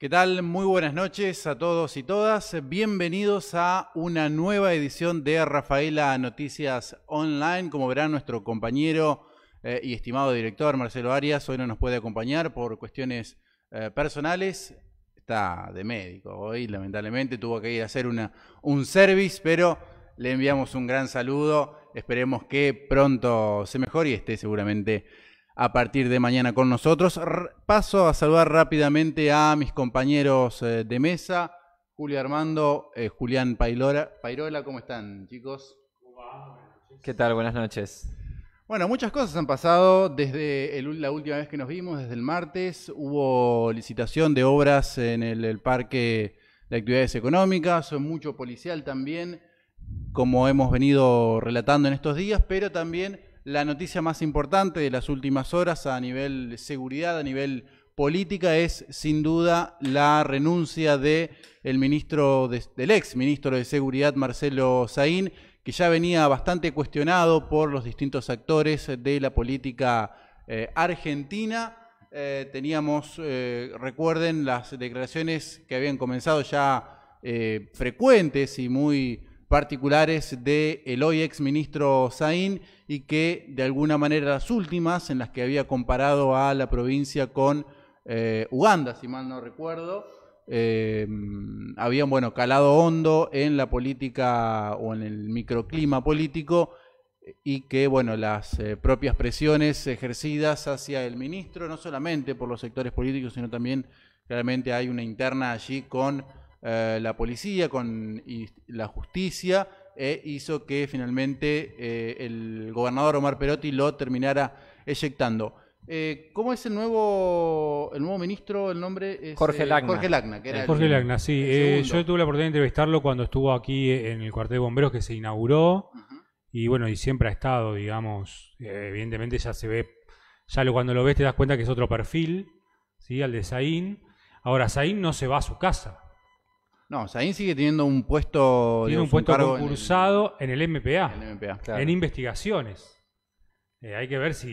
¿Qué tal? Muy buenas noches a todos y todas. Bienvenidos a una nueva edición de Rafaela Noticias Online. Como verán, nuestro compañero eh, y estimado director Marcelo Arias hoy no nos puede acompañar por cuestiones eh, personales. Está de médico hoy, lamentablemente tuvo que ir a hacer un service, pero le enviamos un gran saludo. Esperemos que pronto se mejore y esté seguramente a partir de mañana con nosotros. Paso a saludar rápidamente a mis compañeros eh, de mesa, Julio Armando, eh, Julián Pairola, ¿cómo están chicos? ¿Qué tal? Buenas noches. Bueno, muchas cosas han pasado desde la última vez que nos vimos, desde el martes. Hubo licitación de obras en el, el parque de actividades económicas, mucho policial también, como hemos venido relatando en estos días, pero también la noticia más importante de las últimas horas a nivel seguridad, a nivel política, es sin duda la renuncia de el ministro del ex ministro de Seguridad, Marcelo Saín, que ya venía bastante cuestionado por los distintos actores de la política eh, argentina. Eh, teníamos, eh, recuerden, las declaraciones que habían comenzado ya frecuentes y muy particulares del el hoy ex ministro Zain y que de alguna manera las últimas en las que había comparado a la provincia con eh, Uganda, si mal no recuerdo, eh, habían bueno calado hondo en la política o en el microclima político y que bueno las eh, propias presiones ejercidas hacia el ministro no solamente por los sectores políticos sino también claramente hay una interna allí con eh, la policía, con la justicia, eh, hizo que finalmente eh, el gobernador Omar Perotti lo terminara eyectando. ¿Cómo es el nuevo el nuevo ministro? El nombre es Jorge Lagna. Jorge Lagna, que era Jorge Lagna sí. yo tuve la oportunidad de entrevistarlo cuando estuvo aquí en el cuartel de bomberos que se inauguró. Y bueno, y siempre ha estado, digamos. evidentemente ya se ve, ya lo, cuando lo ves te das cuenta que es otro perfil, ¿sí? Al de Zain. Ahora, Zain no se va a su casa. No, Saín sigue teniendo un puesto. Tiene un puesto en el, MPA. En, investigaciones. Eh, hay que ver si,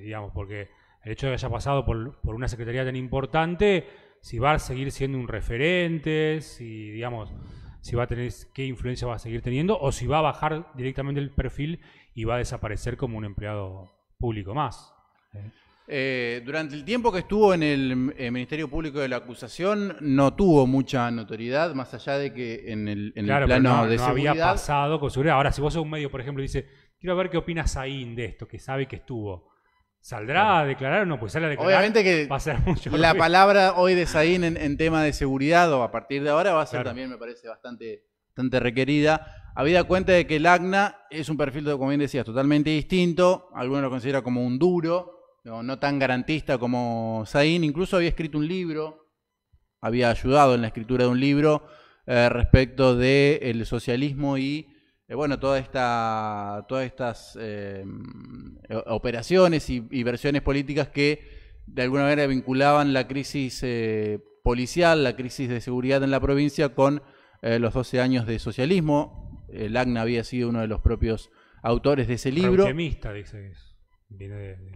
digamos, porque el hecho de que haya pasado por, por, una secretaría tan importante, si va a seguir siendo un referente, si, digamos, si va a tener, qué influencia va a seguir teniendo, o si va a bajar directamente el perfil y va a desaparecer como un empleado público más. Eh, eh, durante el tiempo que estuvo en el, eh, Ministerio Público de la Acusación no tuvo mucha notoriedad, más allá de que en el, en plano no había pasado con seguridad. Ahora, si vos sos un medio, por ejemplo, y dice, quiero ver qué opina Saín de esto, que sabe que estuvo. ¿Saldrá a declarar o no? Pues sale a declarar. Obviamente que la palabra hoy de Saín en, tema de seguridad o a partir de ahora va a ser también, me parece, bastante, bastante requerida habida cuenta de que el ACNA es un perfil, como bien decías, totalmente distinto. Algunos lo consideran como un duro, no, tan garantista como Zain. Incluso había escrito un libro, había ayudado en la escritura de un libro eh, respecto del socialismo y eh, bueno, toda esta, todas estas eh, operaciones y, versiones políticas que de alguna manera vinculaban la crisis policial, la crisis de seguridad en la provincia con los 12 años de socialismo. El ACNA había sido uno de los propios autores de ese libro. Dice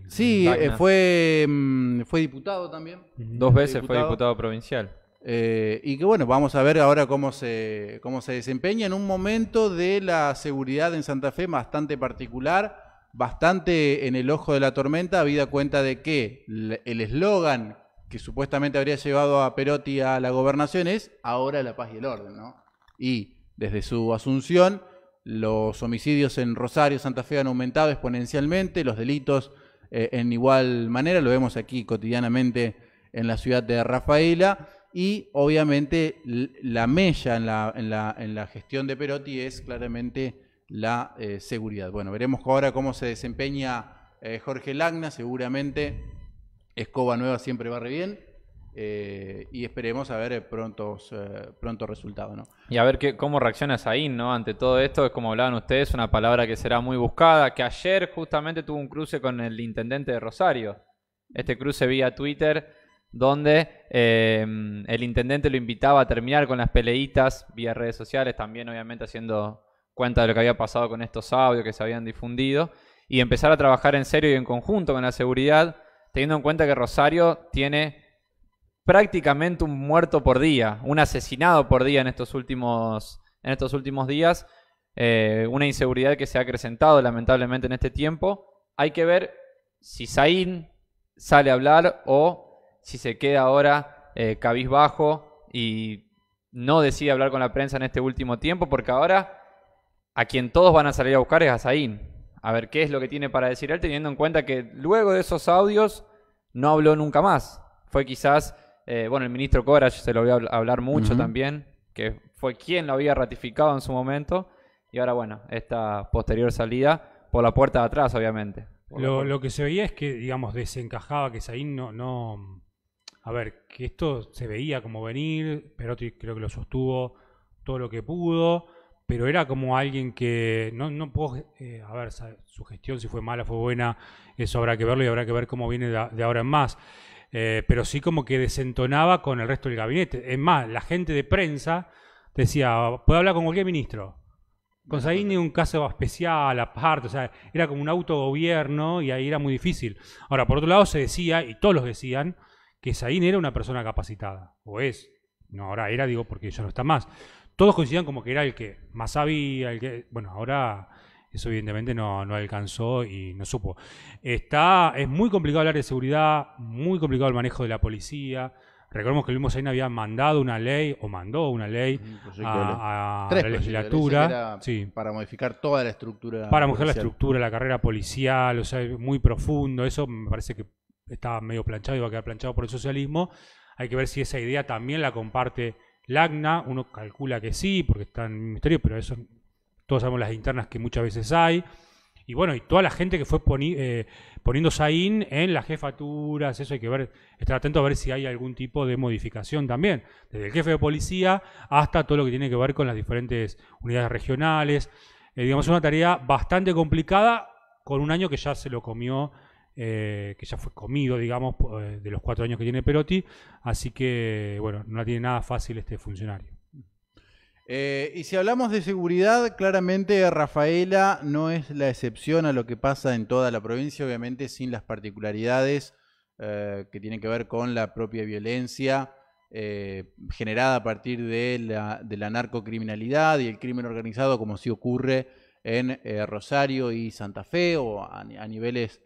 sí, eh, fue, mm, fue diputado también. Dos veces fue diputado provincial. Eh, y que bueno, vamos a ver ahora cómo se, cómo se desempeña en un momento de la seguridad en Santa Fe bastante particular, bastante en el ojo de la tormenta, habida cuenta de que el eslogan que supuestamente habría llevado a Perotti a la gobernación es ahora la paz y el orden, ¿no? Y desde su asunción los homicidios en Rosario, Santa Fe han aumentado exponencialmente, los delitos eh, en igual manera, lo vemos aquí cotidianamente en la ciudad de Rafaela, y obviamente la mella en la, en la gestión de Perotti es claramente la eh, seguridad. Bueno, veremos ahora cómo se desempeña eh, Jorge Lagna, seguramente Escoba Nueva siempre barre bien, eh, y esperemos a ver eh, prontos, eh, pronto resultados. ¿no? Y a ver qué, cómo reaccionas ahí, ¿no? Ante todo esto, es como hablaban ustedes, una palabra que será muy buscada, que ayer justamente tuvo un cruce con el intendente de Rosario. Este cruce vía Twitter, donde el intendente lo invitaba a terminar con las peleitas vía redes sociales, también obviamente haciendo cuenta de lo que había pasado con estos audios que se habían difundido, y empezar a trabajar en serio y en conjunto con la seguridad, teniendo en cuenta que Rosario tiene prácticamente un muerto por día, un asesinado por día en estos últimos, en estos últimos días, eh, una inseguridad que se ha acrecentado lamentablemente en este tiempo. Hay que ver si Saín sale a hablar o si se queda ahora eh, cabizbajo y no decide hablar con la prensa en este último tiempo, porque ahora a quien todos van a salir a buscar es a Zain. A ver qué es lo que tiene para decir él, teniendo en cuenta que luego de esos audios no habló nunca más. Fue quizás eh, bueno, el ministro Corach se lo voy a hablar mucho también, que fue quien lo había ratificado en su momento. Y ahora, bueno, esta posterior salida por la puerta de atrás, obviamente. Lo, que se veía es que, digamos, desencajaba, que Sain no, no... A ver, que esto se veía como venir, Perotti creo que lo sostuvo todo lo que pudo, pero era como alguien que... No, no puedo... Eh, a ver, su gestión, si fue mala, fue buena, eso habrá que verlo y habrá que ver cómo viene de ahora en más. Eh, pero sí como que desentonaba con el resto del gabinete. Es más, la gente de prensa decía, puede hablar con cualquier ministro. Con ni un caso especial, aparte, o sea, era como un autogobierno y ahí era muy difícil. Ahora, por otro lado, se decía, y todos los decían, que saín era una persona capacitada, o es. No, ahora era, digo, porque ya no está más. Todos coincidían como que era el que más sabía, el que, bueno, ahora eso evidentemente no, no alcanzó y no supo. Está, es muy complicado hablar de seguridad, muy complicado el manejo de la policía. Recordemos que el mismo Sein había mandado una ley, o mandó una ley a, la legislatura. sí. Para modificar toda la estructura. Para modificar la estructura, la carrera policial, o sea, muy profundo. Eso me parece que está medio planchado y va a quedar planchado por el socialismo. Hay que ver si esa idea también la comparte LACNA. Uno calcula que sí, porque está en el ministerio, pero eso todos sabemos las internas que muchas veces hay. Y bueno, y toda la gente que fue eh, poniendo en las jefaturas, eso hay que ver, estar atento a ver si hay algún tipo de modificación también, desde el jefe de policía hasta todo lo que tiene que ver con las diferentes unidades regionales. Eh, digamos, es una tarea bastante complicada con un año que ya se lo comió, eh, que ya fue comido, digamos, pues, de los cuatro años que tiene Perotti. Así que, bueno, no la tiene nada fácil este funcionario. Eh, y si hablamos de seguridad, claramente Rafaela no es la excepción a lo que pasa en toda la provincia, obviamente sin las particularidades eh, que tienen que ver con la propia violencia eh, generada a partir de la, narcocriminalidad y el crimen organizado, como sí ocurre en Rosario y Santa Fe o a, niveles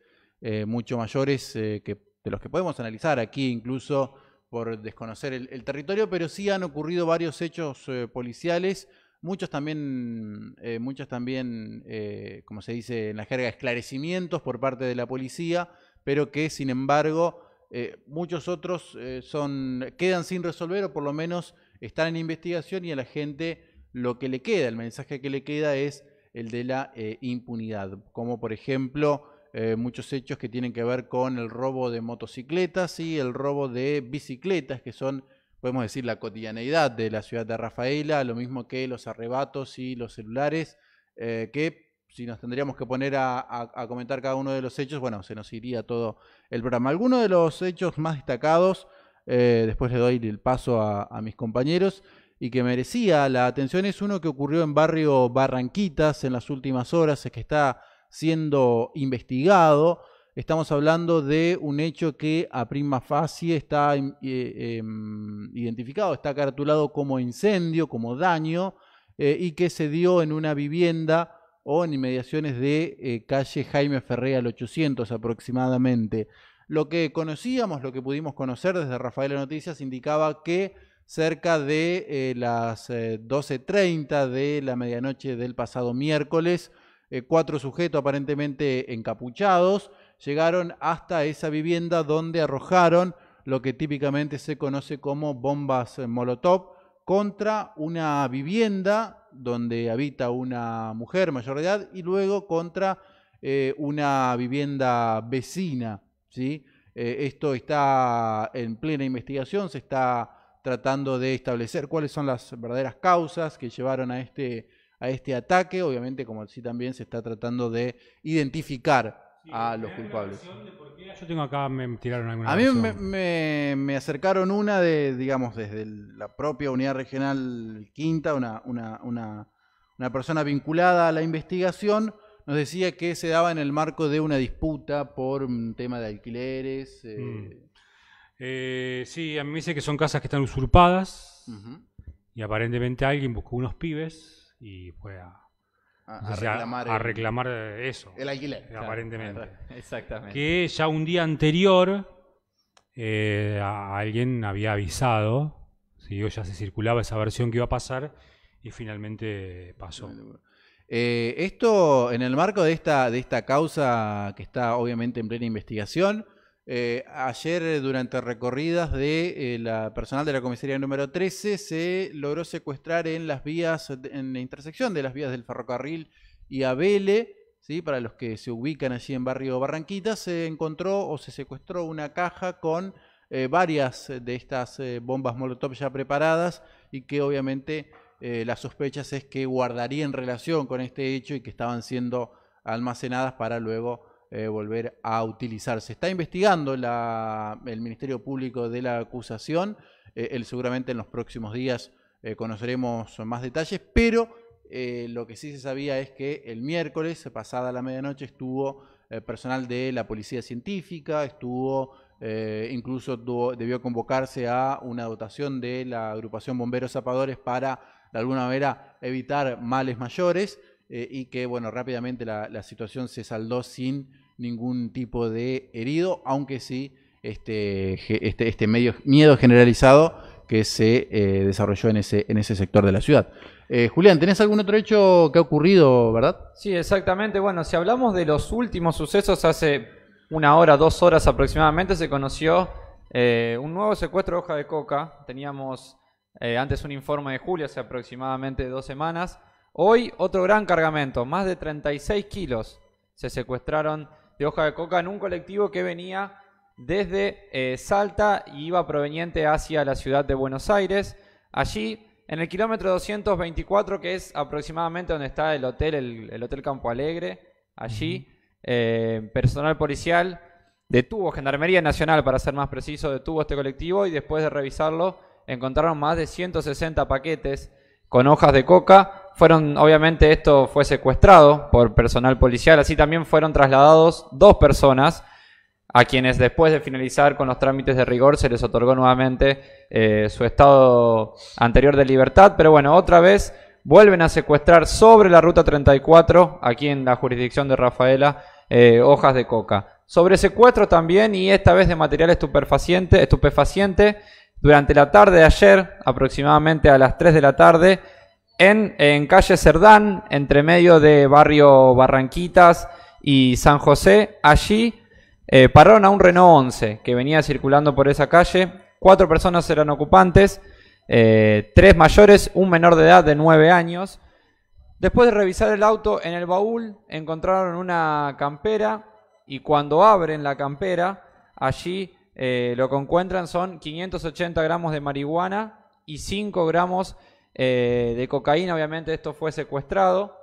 mucho mayores que, de los que podemos analizar aquí incluso por desconocer el, territorio, pero sí han ocurrido varios hechos eh, policiales, muchos también, eh, muchos también eh, como se dice en la jerga, esclarecimientos por parte de la policía, pero que sin embargo muchos otros son, quedan sin resolver o por lo menos están en investigación y a la gente lo que le queda, el mensaje que le queda es el de la impunidad, como por ejemplo eh, muchos hechos que tienen que ver con el robo de motocicletas y el robo de bicicletas, que son, podemos decir, la cotidianeidad de la ciudad de Rafaela, lo mismo que los arrebatos y los celulares, eh, que si nos tendríamos que poner a, comentar cada uno de los hechos, bueno, se nos iría todo el programa. Algunos de los hechos más destacados, eh, después le doy el paso a mis compañeros, y que merecía la atención es uno que ocurrió en barrio Barranquitas en las últimas horas, es que está siendo investigado. Estamos hablando de un hecho que a prima facie está em, eh, em, identificado, está cartulado como incendio, como daño, eh, y que se dio en una vivienda o en inmediaciones de eh, calle Jaime Ferré al 800 aproximadamente. Lo que conocíamos, lo que pudimos conocer desde Rafael Noticias, indicaba que cerca de las 12.30 de la medianoche del pasado miércoles, eh, cuatro sujetos aparentemente encapuchados, llegaron hasta esa vivienda donde arrojaron lo que típicamente se conoce como bombas Molotov contra una vivienda donde habita una mujer mayor de edad y luego contra eh, una vivienda vecina. ¿sí? Eh, esto está en plena investigación, se está tratando de establecer cuáles son las verdaderas causas que llevaron a este a este ataque. Obviamente, como sí también se está tratando de identificar a los culpables. Yo tengo acá, me tiraron alguna. A mí me, me, acercaron una de, digamos, desde la propia unidad regional quinta, una, una, una, una persona vinculada a la investigación nos decía que se daba en el marco de una disputa por un tema de alquileres. Eh, mm. eh, sí, a mí me dice que son casas que están usurpadas y aparentemente alguien buscó unos pibes y fue a, reclamar, eso. El alquiler. aparentemente. Que ya un día anterior eh, alguien había avisado, si ya se circulaba esa versión que iba a pasar y finalmente pasó. Eh, esto en el marco de esta, de esta causa que está obviamente en plena investigación, eh, ayer, eh, durante recorridas de eh, la personal de la comisaría número 13, se logró secuestrar en las vías, en la intersección de las vías del ferrocarril y Abele, ¿sí? para los que se ubican allí en barrio Barranquita, se encontró o se secuestró una caja con varias de estas bombas Molotov ya preparadas y que obviamente las sospechas es que guardarían relación con este hecho y que estaban siendo almacenadas para luego eh, volver a utilizarse está investigando el Ministerio Público de la acusación. Eh, seguramente en los próximos días eh, conoceremos más detalles, pero lo que sí se sabía es que el miércoles, pasada la medianoche, estuvo personal de la Policía Científica, estuvo incluso debió convocarse a una dotación de la agrupación Bomberos Zapadores para de alguna manera evitar males mayores. Eh, y que, bueno, rápidamente la, situación se saldó sin ningún tipo de herido, aunque sí este, este, este medio, miedo generalizado que se eh, desarrolló en ese, en ese sector de la ciudad. Eh, Julián, ¿tenés algún otro hecho que ha ocurrido, verdad? Sí, exactamente. Bueno, si hablamos de los últimos sucesos, hace una hora, dos horas aproximadamente, se conoció un nuevo secuestro de hoja de coca. Teníamos antes un informe de julio, hace aproximadamente dos semanas, Hoy otro gran cargamento, más de 36 kilos se secuestraron de hoja de coca en un colectivo que venía desde eh, Salta y iba proveniente hacia la ciudad de Buenos Aires. Allí, en el kilómetro 224, que es aproximadamente donde está el hotel, el, Hotel Campo Alegre, allí, eh, personal policial detuvo, Gendarmería Nacional para ser más preciso, detuvo este colectivo y después de revisarlo encontraron más de 160 paquetes con hojas de coca fueron, obviamente esto fue secuestrado por personal policial, así también fueron trasladados dos personas a quienes después de finalizar con los trámites de rigor se les otorgó nuevamente eh, su estado anterior de libertad, pero bueno, otra vez vuelven a secuestrar sobre la Ruta 34, aquí en la jurisdicción de Rafaela, eh, hojas de coca. Sobre secuestro también y esta vez de material estupefaciente, estupefaciente durante la tarde de ayer, aproximadamente a las 3 de la tarde, en, calle Cerdán, entre medio de barrio Barranquitas y San José. Allí eh, pararon a un Renault 11 que venía circulando por esa calle. Cuatro personas eran ocupantes, eh, tres mayores, un menor de edad de nueve años. Después de revisar el auto en el baúl, encontraron una campera y cuando abren la campera, allí eh, lo que encuentran son 580 gramos de marihuana y 5 gramos eh, de cocaína. Obviamente esto fue secuestrado.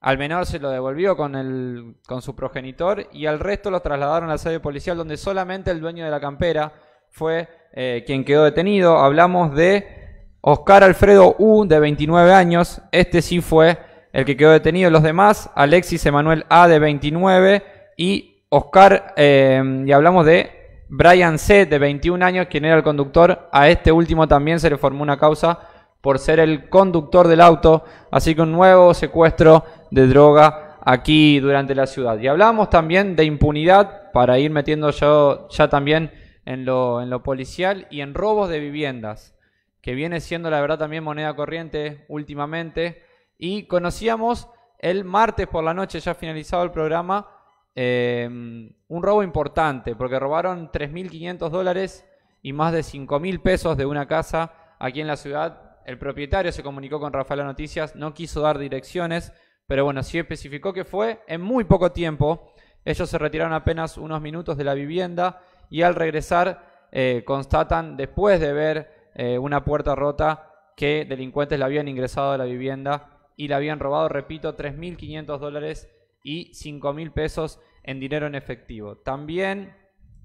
Al menor se lo devolvió con, el, con su progenitor y al resto lo trasladaron a la sede policial donde solamente el dueño de la campera fue eh, quien quedó detenido. Hablamos de Oscar Alfredo U, de 29 años. Este sí fue el que quedó detenido. Los demás, Alexis Emanuel A, de 29 y Oscar, eh, y hablamos de Brian C, de 21 años, quien era el conductor. A este último también se le formó una causa por ser el conductor del auto, así que un nuevo secuestro de droga aquí durante la ciudad. Y hablamos también de impunidad, para ir metiendo yo ya también en lo, en lo policial, y en robos de viviendas, que viene siendo la verdad también moneda corriente últimamente. Y conocíamos el martes por la noche, ya finalizado el programa, eh, un robo importante, porque robaron 3.500 dólares y más de 5.000 pesos de una casa aquí en la ciudad el propietario se comunicó con Rafaela Noticias, no quiso dar direcciones, pero bueno, sí especificó que fue en muy poco tiempo. Ellos se retiraron apenas unos minutos de la vivienda y al regresar eh, constatan, después de ver eh, una puerta rota, que delincuentes la habían ingresado a la vivienda y la habían robado, repito, 3.500 dólares y 5.000 pesos en dinero en efectivo. También,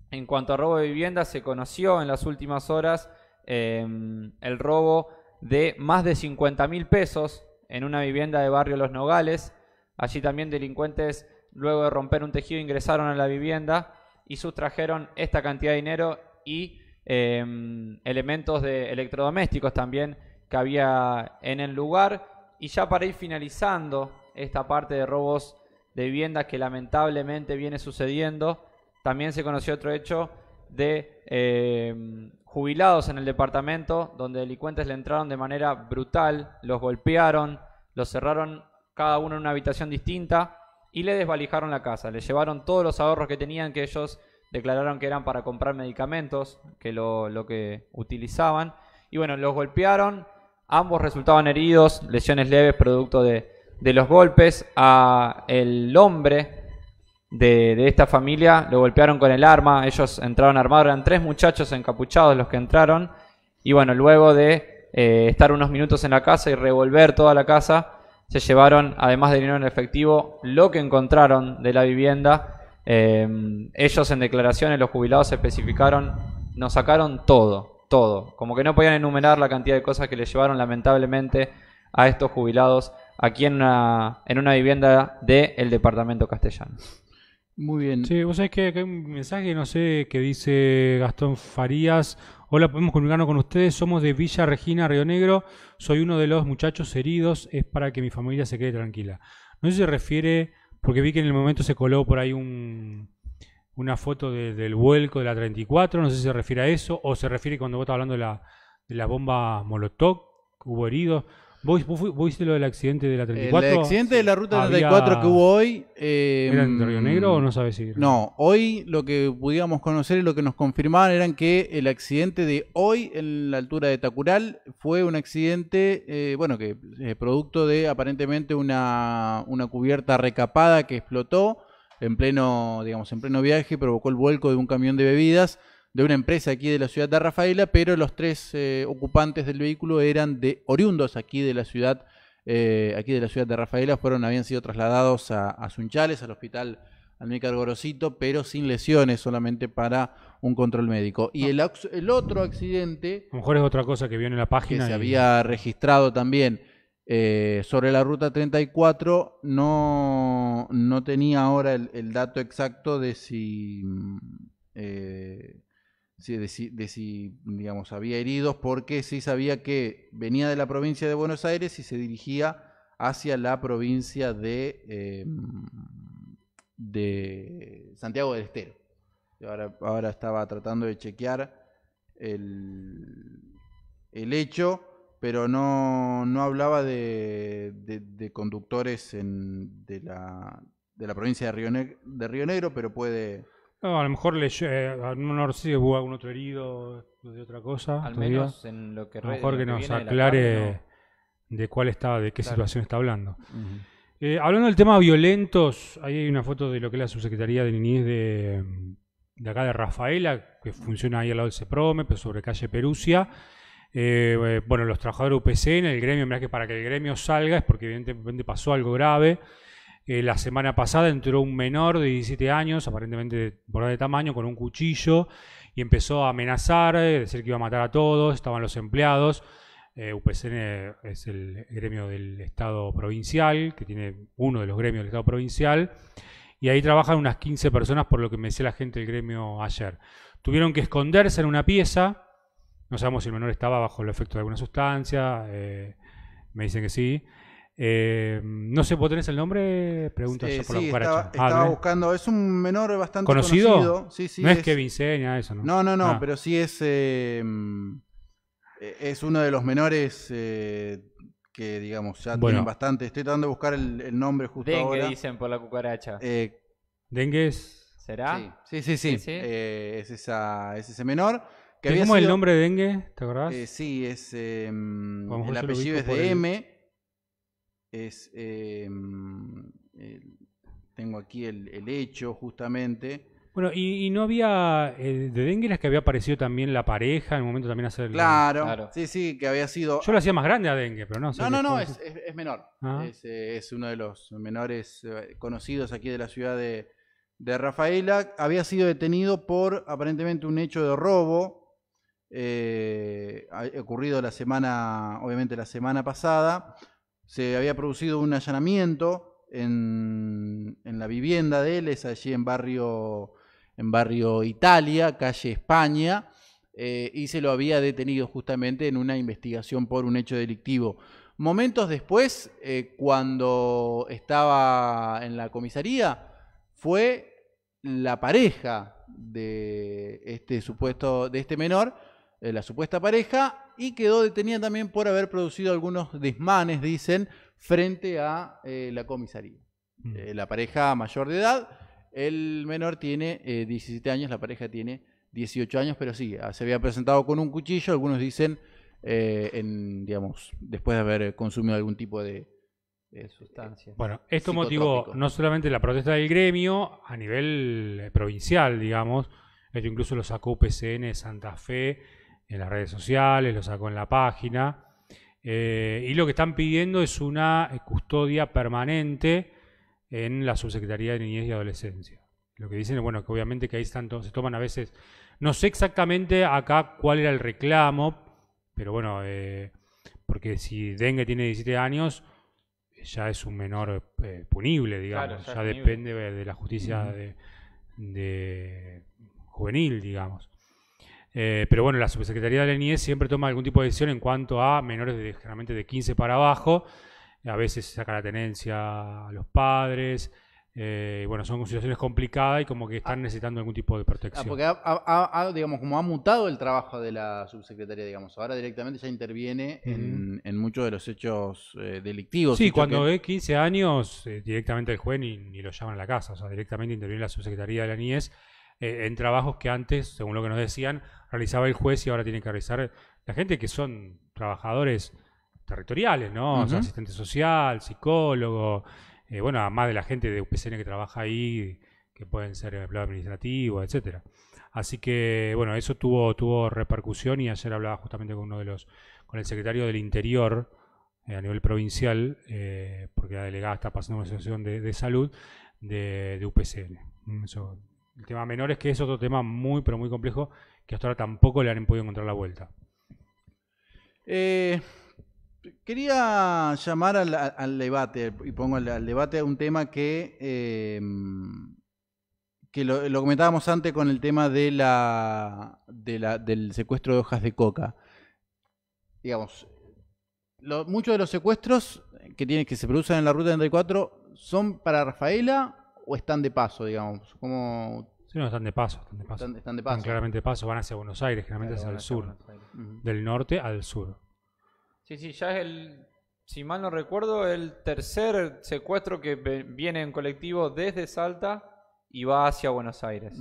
en cuanto a robo de vivienda, se conoció en las últimas horas eh, el robo de más de 50 mil pesos en una vivienda de barrio Los Nogales. Allí también delincuentes, luego de romper un tejido, ingresaron a la vivienda y sustrajeron esta cantidad de dinero y em, elementos de electrodomésticos también que había en el lugar. Y ya para ir finalizando esta parte de robos de viviendas que lamentablemente viene sucediendo, también se conoció otro hecho de eh, jubilados en el departamento, donde delincuentes le entraron de manera brutal, los golpearon, los cerraron cada uno en una habitación distinta y le desvalijaron la casa. Le llevaron todos los ahorros que tenían, que ellos declararon que eran para comprar medicamentos, que lo, lo que utilizaban. Y bueno, los golpearon, ambos resultaban heridos, lesiones leves producto de, de los golpes. A el hombre de, esta familia, lo golpearon con el arma, ellos entraron armados, eran tres muchachos encapuchados los que entraron, y bueno, luego de eh, estar unos minutos en la casa y revolver toda la casa, se llevaron, además de dinero en efectivo, lo que encontraron de la vivienda. Em, ellos en declaraciones, los jubilados especificaron, nos sacaron todo, todo. Como que no podían enumerar la cantidad de cosas que le llevaron lamentablemente a estos jubilados aquí en una, en una vivienda del departamento castellano. Muy bien. Sí, vos sabés que hay un mensaje, no sé, que dice Gastón Farías. Hola, podemos comunicarnos con ustedes. Somos de Villa Regina, Río Negro. Soy uno de los muchachos heridos. Es para que mi familia se quede tranquila. No sé si se refiere, porque vi que en el momento se coló por ahí un, una foto del vuelco de la 34. No sé si se refiere a eso o se refiere cuando vos estás hablando de la, de la bomba Molotov. Hubo heridos. ¿Vos, vos, viste lo del accidente de la 34? El accidente de la ruta 34 que hubo hoy. Eh, ¿Era en Río Negro o no sabes si? No, hoy lo que pudiéramos conocer y lo que nos confirmaban eran que el accidente de hoy en la altura de Tacural fue un accidente, eh, bueno, que eh, producto de aparentemente una, una cubierta recapada que explotó en pleno, digamos, en pleno viaje, provocó el vuelco de un camión de bebidas de una empresa aquí de la ciudad de Rafaela, pero los tres eh, ocupantes del vehículo eran de oriundos aquí de la ciudad, eh, aquí de la ciudad de Rafaela, fueron, habían sido trasladados a, a Sunchales, al hospital Almícar Gorosito, pero sin lesiones, solamente para un control médico. Y el, otro accidente... A lo mejor es otra cosa que vio en la página. Que se había registrado también. Eh, sobre la ruta 34 no, no tenía ahora el, dato exacto de si mm, de, si, digamos, había heridos, porque sí sabía que venía de la provincia de Buenos Aires y se dirigía hacia la provincia de, eh, de Santiago del Estero. Ahora, ahora, estaba tratando de chequear el, hecho, pero no, hablaba de, conductores en, de, la, provincia de Río, de Río Negro, pero puede a lo mejor le eh, no recibe algún otro herido de otra cosa. Al menos en lo que A lo mejor que, nos aclare de cuál está, de qué situación está hablando. Eh, hablando del tema violentos, ahí hay una foto de lo que es la subsecretaría de Niñez de, de acá de Rafaela, que funciona ahí al lado del CEPROME, pero sobre calle Perusia. Eh, eh, bueno, los trabajadores UPCN, el gremio, mirá que para que el gremio salga es porque evidentemente pasó algo grave. Eh, la semana pasada entró un menor de 17 años, aparentemente por de tamaño, con un cuchillo y empezó a amenazar, eh, decir que iba a matar a todos, estaban los empleados. Eh, UPCN es el gremio del Estado provincial, que tiene uno de los gremios del Estado provincial, y ahí trabajan unas 15 personas, por lo que me decía la gente del gremio ayer. Tuvieron que esconderse en una pieza, no sabemos si el menor estaba bajo el efecto de alguna sustancia, me dicen que sí, eh, no sé, ¿vos tenés el nombre? Pregunto por la cucaracha. Estaba, ah, buscando, es un menor bastante conocido. no es, Kevin Seña, eso, ¿no? No, no, no, ah. pero sí es. Eh, mm, es uno de los menores eh, que, digamos, ya tienen bastante. Estoy tratando de buscar el, nombre justo Dengue, dicen por la cucaracha. ¿Dengue es? ¿Será? Sí, sí, sí. es, esa, ese menor. Que ¿Cómo el nombre de Dengue? ¿Te acordás? sí, es. Mm, el apellido es de M es, eh, tengo aquí el, hecho justamente. Bueno, y, no había, eh, de dengue las que había aparecido también la pareja en el momento también hacer... Claro, claro, sí, sí, que había sido... Yo lo hacía más grande a dengue, pero no. No, no, no, es, menor. Ah. Eh, es, uno de los menores conocidos aquí de la ciudad de, Rafaela. Había sido detenido por aparentemente un hecho de robo. ocurrido la semana, obviamente la semana pasada, se había producido un allanamiento en, en la vivienda de él, es allí en barrio, en barrio Italia, calle España, eh, y se lo había detenido justamente en una investigación por un hecho delictivo. Momentos después, eh, cuando estaba en la comisaría, fue la pareja de este supuesto, de este menor, eh, la supuesta pareja, y quedó detenida también por haber producido algunos desmanes, dicen, frente a eh, la comisaría. Mm. Eh, la pareja mayor de edad, el menor tiene 17 años, la pareja tiene 18 años, pero sí, ah, se había presentado con un cuchillo, algunos dicen, en, digamos, después de haber consumido algún tipo de, sustancia. Bueno, esto motivó no solamente la protesta del gremio a nivel provincial, digamos, esto incluso lo sacó PCN Santa Fe, en las redes sociales, lo sacó en la página. Eh, y lo que están pidiendo es una eh, custodia permanente en la Subsecretaría de Niñez y Adolescencia. Lo que dicen es, bueno, que obviamente que ahí están, se toman a veces... No sé exactamente acá cuál era el reclamo, pero bueno, eh, porque si Dengue tiene 17 años, ya es un menor punible, digamos, ya, depende de, la justicia de juvenil, digamos. Eh, pero bueno, la subsecretaría de la NIE siempre toma algún tipo de decisión en cuanto a menores de, generalmente de 15 para abajo. A veces saca la tenencia a los padres. Eh, bueno, son situaciones complicadas y como que están ah. necesitando algún tipo de protección. Ah, porque ha, digamos, como ha mutado el trabajo de la subsecretaría, digamos, ahora directamente ya interviene en, muchos de los hechos eh, delictivos. Sí, cuando es 15 años, eh, directamente el juez ni, lo llaman a la casa, o sea, directamente interviene la subsecretaría de la niñez eh, en trabajos que antes, según lo que nos decían, realizaba el juez y ahora tiene que realizar la gente que son trabajadores territoriales, ¿no? asistente social, psicólogo, eh, bueno, además de la gente de UPCN que trabaja ahí, que pueden ser el empleados administrativo, etcétera. Así que, bueno, eso tuvo, tuvo repercusión y ayer hablaba justamente con uno de los, con el secretario del Interior eh, a nivel provincial, porque la delegada está pasando una situación de, salud de, de UPCN. Mm, eso el tema menores, que es otro tema muy, pero muy complejo, que hasta ahora tampoco le han podido encontrar la vuelta. Eh, quería llamar al, debate, y pongo al, debate debate un tema que, em, que lo, comentábamos antes con el tema de la, del secuestro de hojas de coca. Digamos, muchos de los secuestros que, tienen, que se producen en la Ruta 34 son para Rafaela o están de paso, digamos? como Sí, no, están de paso. Están de paso. Están, claramente de paso, van hacia Buenos Aires, generalmente hacia el sur. Del norte al sur. Sí, sí, ya es el, si mal no recuerdo, el tercer secuestro que viene en colectivo desde Salta y va hacia Buenos Aires.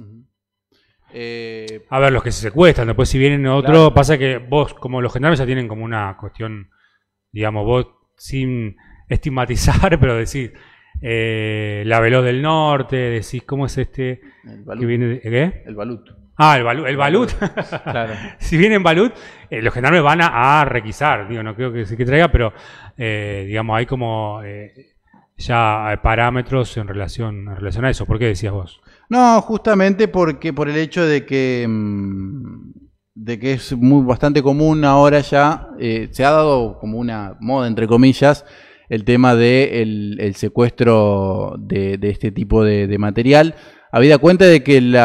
Eh, a ver, los que se secuestran, después si vienen otro, pasa que vos, como los generales ya tienen como una cuestión, digamos, vos sin estigmatizar, pero decir, eh, la Veloz del Norte, decís, ¿cómo es este? El Balut. Que viene de, ¿Qué? El Balut. Ah, el Balut. El balut. claro. si vienen Balut, eh, los gendarmes van a, requisar, digo, no creo que, que traiga, pero eh, digamos, hay como ya parámetros en relación, en relación a eso. ¿Por qué decías vos? No, justamente porque por el hecho de que... Mm, de que es muy bastante común ahora ya, se ha dado como una moda, entre comillas, el tema del de el secuestro de, este tipo de, material, habida cuenta de que el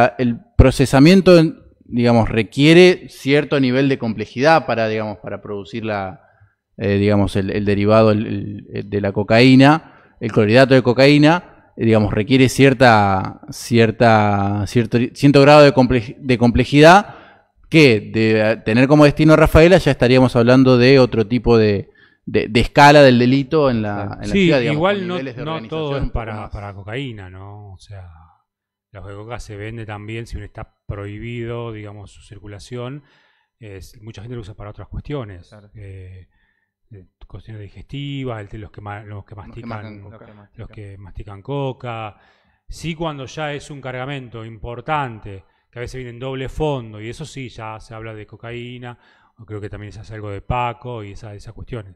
procesamiento, digamos, requiere cierto nivel de complejidad para, digamos, para producir la, eh, digamos, el, derivado de la cocaína, el clorhidrato de cocaína, eh, digamos, requiere cierta, cierta, cierto, grado de, de complejidad que de tener como destino a Rafaela ya estaríamos hablando de otro tipo de, de, escala del delito en la, en sí, igual no, todo es para, para cocaína, ¿no? O sea, la coca se vende también, si uno está prohibido, digamos, su circulación, mucha gente lo usa para otras cuestiones. Eh, eh, cuestiones digestivas, los que, los que los que, mastican los que mastican coca. Sí, cuando ya es un cargamento importante, que a veces viene en doble fondo, y eso sí, ya se habla de cocaína Creo que también se hace algo de Paco y esas cuestiones.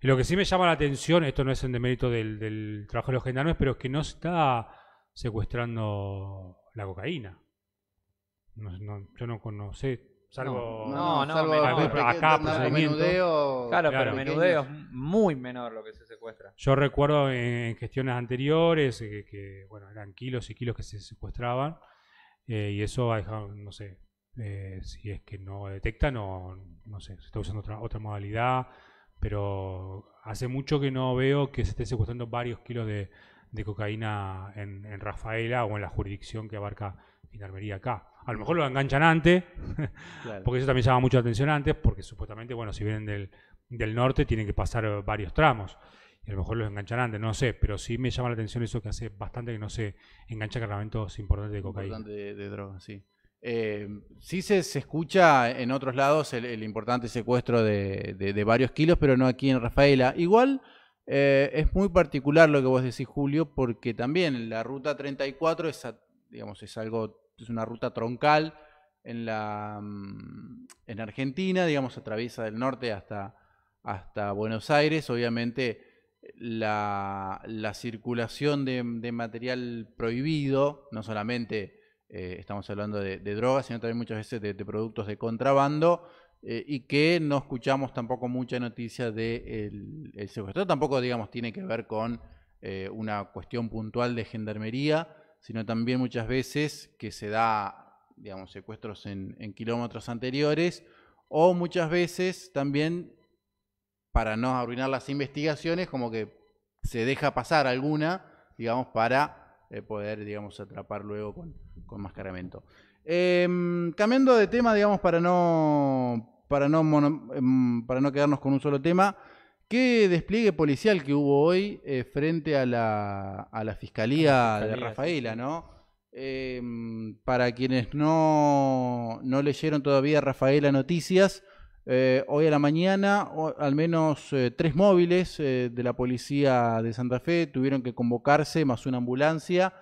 lo que sí me llama la atención, esto no es en demérito del, trabajo de los gendarmes, pero es que no se está secuestrando la cocaína. yo no conocé. Salvo, no, no, acá, claro, pero menudeo es muy menor lo que se secuestra. Yo recuerdo en gestiones anteriores eh, que, bueno, eran kilos y kilos que se secuestraban eh, y eso ha dejado, no sé, eh, si es que no detectan o no sé, se está usando otra, otra modalidad, pero hace mucho que no veo que se esté secuestrando varios kilos de, cocaína en, Rafaela o en la jurisdicción que abarca Gendarmería acá. A lo mejor lo enganchan antes, porque eso también llama mucho atención antes, porque supuestamente, bueno, si vienen del, del norte tienen que pasar varios tramos y a lo mejor los enganchan antes, no sé, pero sí me llama la atención eso que hace bastante que no se engancha cargamentos importantes de cocaína. de, de sí. Eh, sí se, escucha en otros lados el, importante secuestro de, varios kilos, pero no aquí en Rafaela. Igual eh, es muy particular lo que vos decís, Julio, porque también la ruta 34 es, digamos, es algo, es una ruta troncal en la mm, en Argentina, digamos, atraviesa del norte hasta, hasta Buenos Aires. Obviamente la, la circulación de material prohibido, no solamente eh, estamos hablando de, drogas, sino también muchas veces de, productos de contrabando, eh, y que no escuchamos tampoco mucha noticia del de el secuestro. Tampoco, digamos, tiene que ver con eh, una cuestión puntual de gendarmería, sino también muchas veces que se da, digamos, secuestros en, en kilómetros anteriores, o muchas veces también, para no arruinar las investigaciones, como que se deja pasar alguna, digamos, para poder, digamos, atrapar luego con con mascaramento. Em, cambiando de tema, digamos, para no, para, no em, para no quedarnos con un solo tema, ¿qué despliegue policial que hubo hoy eh, frente a la, fiscalía, de Rafaela, no? Em, para quienes no, no leyeron todavía Rafaela Noticias, eh, hoy a la mañana, al menos eh, tres móviles de la policía de Santa Fe tuvieron que convocarse, más una ambulancia,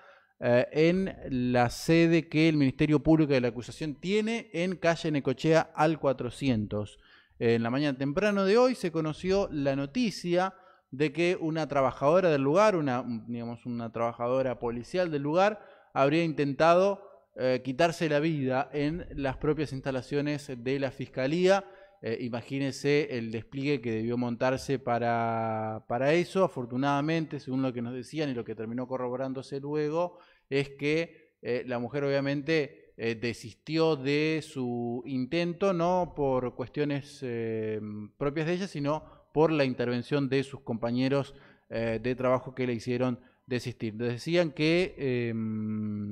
eh, en la sede que el Ministerio Público de la Acusación tiene en calle Necochea al 400. En la mañana temprano de hoy se conoció la noticia de que una trabajadora del lugar, una, digamos, una trabajadora policial del lugar, habría intentado eh, quitarse la vida en las propias instalaciones de la Fiscalía. Eh, imagínense el despliegue que debió montarse para, para, eso. Afortunadamente, según lo que nos decían y lo que terminó corroborándose luego, es que eh, la mujer obviamente eh, desistió de su intento, no por cuestiones eh, propias de ella, sino por la intervención de sus compañeros de trabajo que le hicieron desistir. Decían que,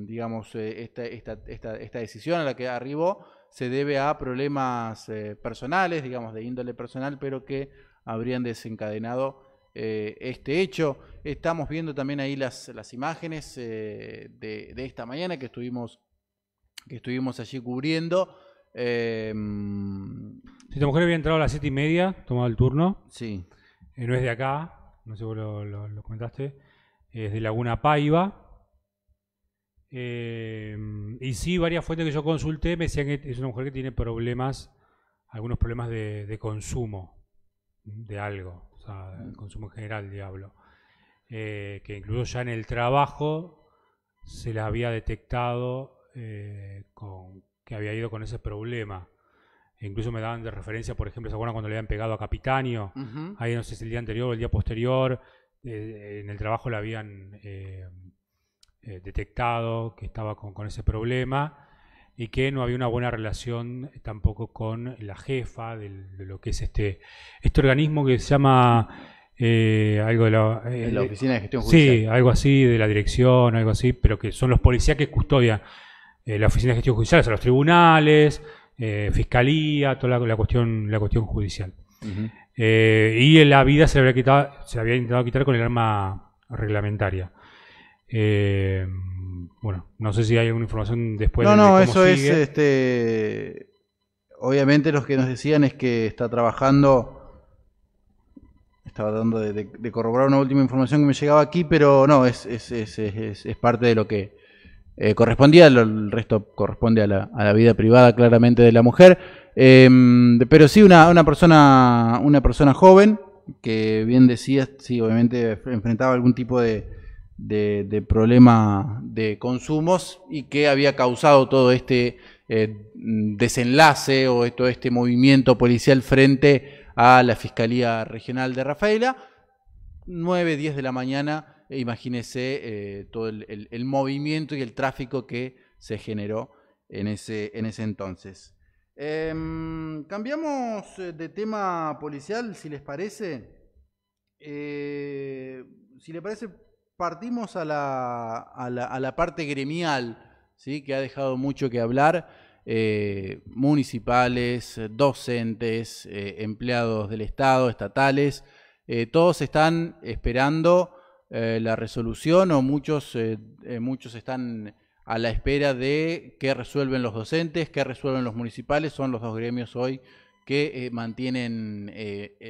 digamos, esta, esta, decisión a la que arribó se debe a problemas personales, digamos, de índole personal, pero que habrían desencadenado eh, este hecho. Estamos viendo también ahí las, las imágenes eh, de, esta mañana que estuvimos, que estuvimos allí cubriendo. esta eh, mujer había entrado a las siete y media, tomado el turno. Sí. no es de acá, no sé vos lo, lo, comentaste. Es de Laguna Paiva. y sí, varias fuentes que yo consulté me decían que es una mujer que tiene problemas, algunos problemas de consumo de algo o sea, el consumo en general, diablo, eh, que incluso ya en el trabajo se la había detectado eh, que había ido con ese problema. E incluso me daban de referencia, por ejemplo, ¿se acuerdan cuando le habían pegado a Capitanio? Ahí no sé si el día anterior o el día posterior, eh, en el trabajo le habían detectado que estaba con, con ese problema y que no había una buena relación eh, tampoco con la jefa de lo que es este, este organismo que se llama eh, algo de eh, la, Oficina de Gestión Judicial. Sí, algo así, de la dirección, algo así, pero que son los policías que custodian la Oficina de Gestión Judicial, o sea, los tribunales, fiscalía, toda la, cuestión, la cuestión judicial. y la vida se le había, quitado, se le había intentado quitar con el arma reglamentaria. Eh, bueno, no sé si hay alguna información después. No, no, eso es, este, obviamente los que nos decían es que está trabajando, estaba tratando de, corroborar una última información que me llegaba aquí, pero no, es, es, es, es, parte de lo que eh, correspondía, el resto corresponde a la, a la, vida privada claramente de la mujer, em, pero sí una, una, persona, una persona joven que bien decía, sí, obviamente enfrentaba algún tipo de de, problema de consumos y que había causado todo este eh, desenlace o todo este movimiento policial frente a la Fiscalía Regional de Rafaela. 9, 10 de la mañana, e imagínese eh, todo el, movimiento y el tráfico que se generó en ese, en ese entonces. Em, cambiamos eh, de tema policial, si les parece. si les parece, partimos a la, a la, parte gremial, ¿sí? que ha dejado mucho que hablar. Eh, municipales, eh, docentes, eh, empleados del Estado, estatales, todos están esperando la resolución o muchos, muchos están a la espera de qué resuelven los docentes, qué resuelven los municipales, son los dos gremios hoy que mantienen,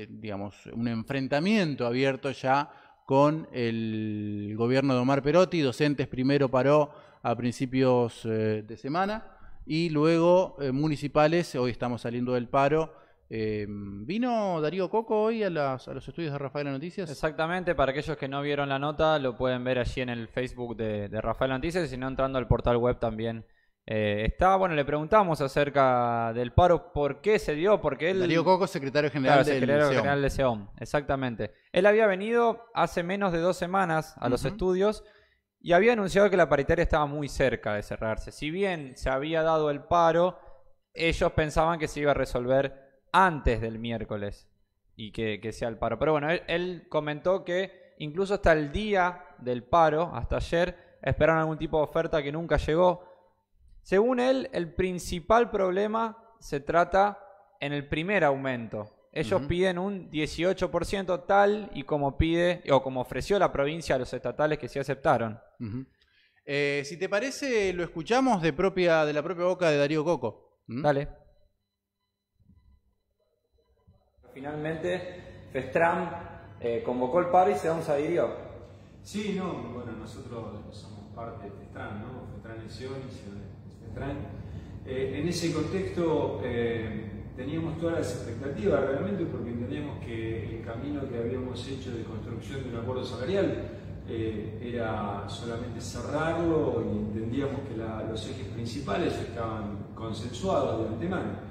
digamos, un enfrentamiento abierto ya con el gobierno de Omar Perotti. Docentes primero paró a principios eh, de semana y luego eh, municipales, hoy estamos saliendo del paro. Em, ¿Vino Darío Coco hoy a, los estudios de Rafael Noticias? Exactamente, para aquellos que no vieron la nota lo pueden ver allí en el Facebook de, de Rafael Noticias y si no entrando al portal web también eh, bueno, le preguntamos acerca del paro, por qué se dio, porque él... Coco, secretario general secretario general de SEOM, exactamente. Él había venido hace menos de dos semanas a los estudios y había anunciado que la paritaria estaba muy cerca de cerrarse. Si bien se había dado el paro, ellos pensaban que se iba a resolver antes del miércoles y que, sea el paro. Pero bueno, él, él comentó que incluso hasta el día del paro, hasta ayer, esperaron algún tipo de oferta que nunca llegó según él, el principal problema se trata en el primer aumento. Ellos piden un 18% tal y como pide o como ofreció la provincia a los estatales que sí aceptaron. Eh, si te parece, lo escuchamos de, propia, de la propia boca de Darío Coco. ¿Mm? Dale. Finalmente, Festram eh, convocó el par y se vamos a adhirió. Sí, no, bueno, nosotros somos parte de Festram, ¿no? Festram y eh, en ese contexto eh, teníamos todas las expectativas realmente porque entendíamos que el camino que habíamos hecho de construcción de un acuerdo salarial eh, era solamente cerrarlo y entendíamos que los ejes principales estaban consensuados de antemano.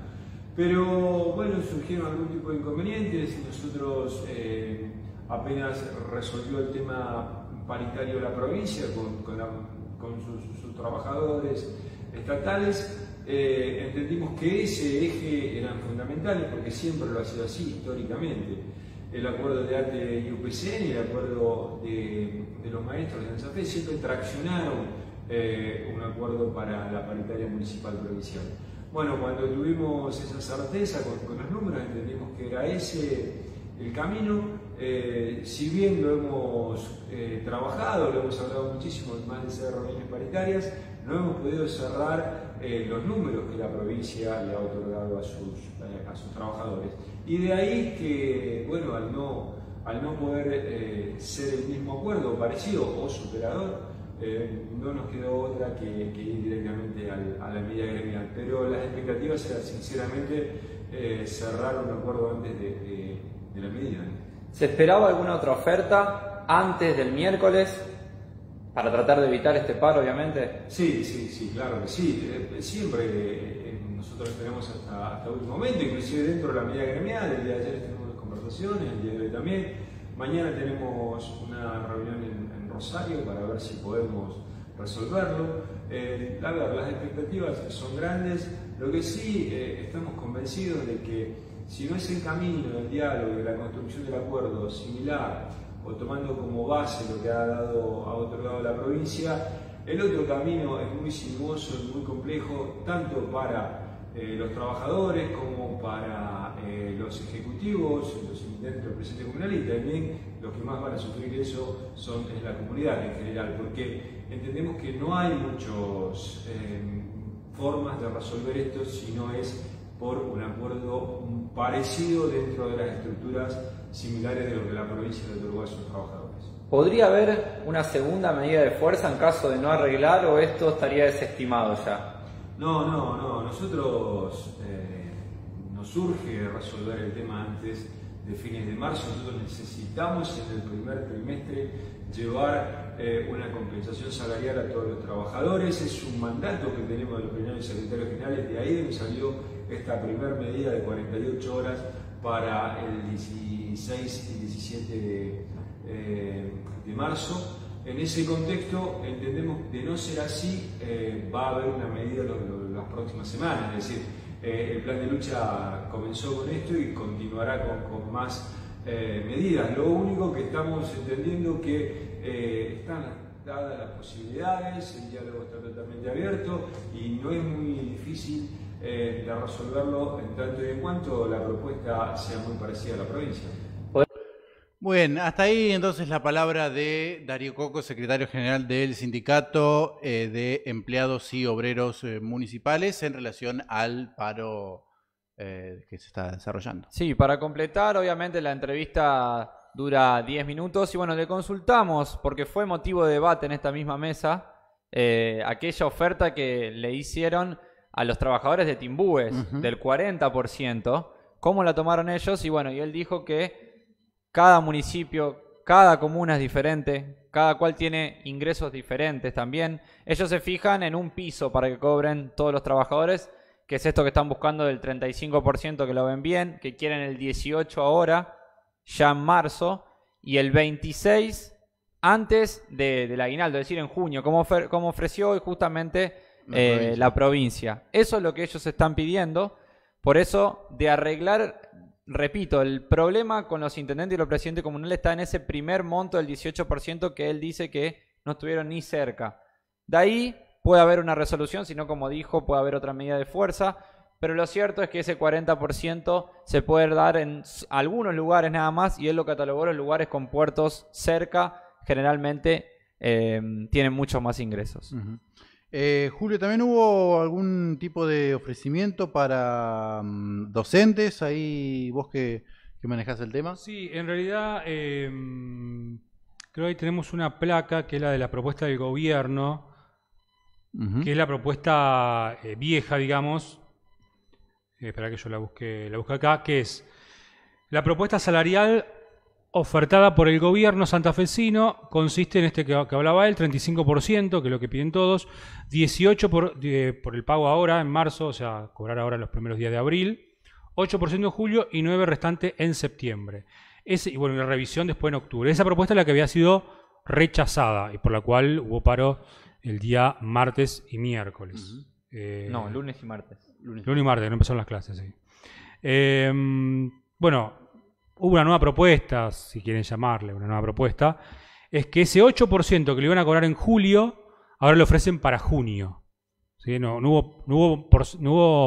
Pero bueno, surgieron algún tipo de inconvenientes, y nosotros apenas resolvió el tema paritario de la provincia con, sus, trabajadores, estatales, eh, entendimos que ese eje eran fundamentales porque siempre lo ha sido así históricamente. El acuerdo de ATE y UPCN y el acuerdo de, los maestros de la Fe siempre traccionaron eh, un acuerdo para la paritaria municipal provincial. Bueno, cuando tuvimos esa certeza con, los números, entendimos que era ese el camino. Eh, si bien lo hemos trabajado, lo hemos hablado muchísimo en más de ser reuniones paritarias, no hemos podido cerrar eh, los números que la provincia le ha otorgado a sus, a sus trabajadores. Y de ahí que, bueno, al no, al no poder eh, ser el mismo acuerdo, parecido o superador, eh, no nos quedó otra que, ir directamente a la medida gremial. Pero las expectativas eran, sinceramente, cerrar un acuerdo antes de, de la medida. ¿Se esperaba alguna otra oferta antes del miércoles? para tratar de evitar este paro, obviamente? Sí, sí, sí, claro que sí. Eh, eh, siempre eh, nosotros esperamos hasta, hasta último momento, inclusive dentro de la medida gremial, el día de ayer tenemos conversaciones, el día de hoy también. Mañana tenemos una reunión en, Rosario para ver si podemos resolverlo. Eh, la las expectativas son grandes. Lo que sí estamos convencidos de que si no es el camino del diálogo y de la construcción del acuerdo similar tomando como base lo que ha dado a otro la provincia. El otro camino es muy sinuoso y muy complejo, tanto para eh, los trabajadores como para eh, los ejecutivos, los intendentes, del presidente comunal y también los que más van a sufrir eso son, la comunidad en general, porque entendemos que no hay muchas em, formas de resolver esto si no es por un acuerdo parecido dentro de las estructuras similares de lo que la provincia de Uruguay sus trabajadores. ¿Podría haber una segunda medida de fuerza en caso de no arreglar o esto estaría desestimado ya? No, no, no. Nosotros eh, nos surge resolver el tema antes de fines de marzo. Nosotros necesitamos en el primer trimestre llevar eh, una compensación salarial a todos los trabajadores. Es un mandato que tenemos de los primeros secretarios generales. De ahí salió esta primera medida de 48 horas para el 16 y 17 eh, de, marzo. En ese contexto entendemos que de no ser así, eh, va a haber una medida las próximas semanas, es decir, eh, el plan de lucha comenzó con esto y continuará con, más medidas. Lo único que estamos entendiendo que están dadas las posibilidades, el diálogo está totalmente abierto y no es muy difícil eh, de resolverlo en tanto y en cuanto la propuesta sea muy parecida a la provincia. Muy hasta ahí entonces la palabra de Darío Coco, secretario general del Sindicato eh, de Empleados y Obreros eh, Municipales, en relación al paro eh, que se está desarrollando. Sí, para completar, obviamente la entrevista dura 10 minutos y bueno, le consultamos, porque fue motivo de debate en esta misma mesa, aquella oferta que le hicieron a los trabajadores de Timbúes del 40%, cómo la tomaron ellos y bueno, y él dijo que cada municipio, cada comuna es diferente, cada cual tiene ingresos diferentes también. Ellos se fijan en un piso para que cobren todos los trabajadores, que es esto que están buscando del 35% que lo ven bien, que quieren el 18 ahora, ya en marzo, y el 26 antes de, del aguinaldo, es decir, en junio, como, como ofreció hoy justamente eh, la, provincia. Eso es lo que ellos están pidiendo. Por eso, de arreglar, repito, el problema con los intendentes y los presidentes comunales está en ese primer monto del 18% que él dice que no estuvieron ni cerca. De ahí puede haber una resolución, sino como dijo, puede haber otra medida de fuerza, pero lo cierto es que ese 40% se puede dar en algunos lugares nada más, y él lo catalogó los lugares con puertos cerca, generalmente eh, tienen muchos más ingresos. Eh, Julio, ¿también hubo algún tipo de ofrecimiento para mm, docentes? Ahí vos que, que manejás el tema. Sí, en realidad em, creo que ahí tenemos una placa que es la de la propuesta del gobierno, que es la propuesta eh, vieja, digamos. Eh, espera que yo la busque, la busque acá, que es la propuesta salarial ofertada por el gobierno santafesino consiste en este que, hablaba él, 35%, que es lo que piden todos, 18% por, el pago ahora, en marzo, o sea, cobrar ahora los primeros días de abril, 8% en julio y 9% restante en septiembre. y bueno, la revisión después en octubre. Esa propuesta es la que había sido rechazada y por la cual hubo paro el día martes y miércoles. Eh, no, lunes y martes. Lunes. y martes, no empezaron las clases, em, bueno, hubo una nueva propuesta, si quieren llamarle una nueva propuesta, es que ese 8% que le iban a cobrar en julio, ahora lo ofrecen para junio. No, hubo,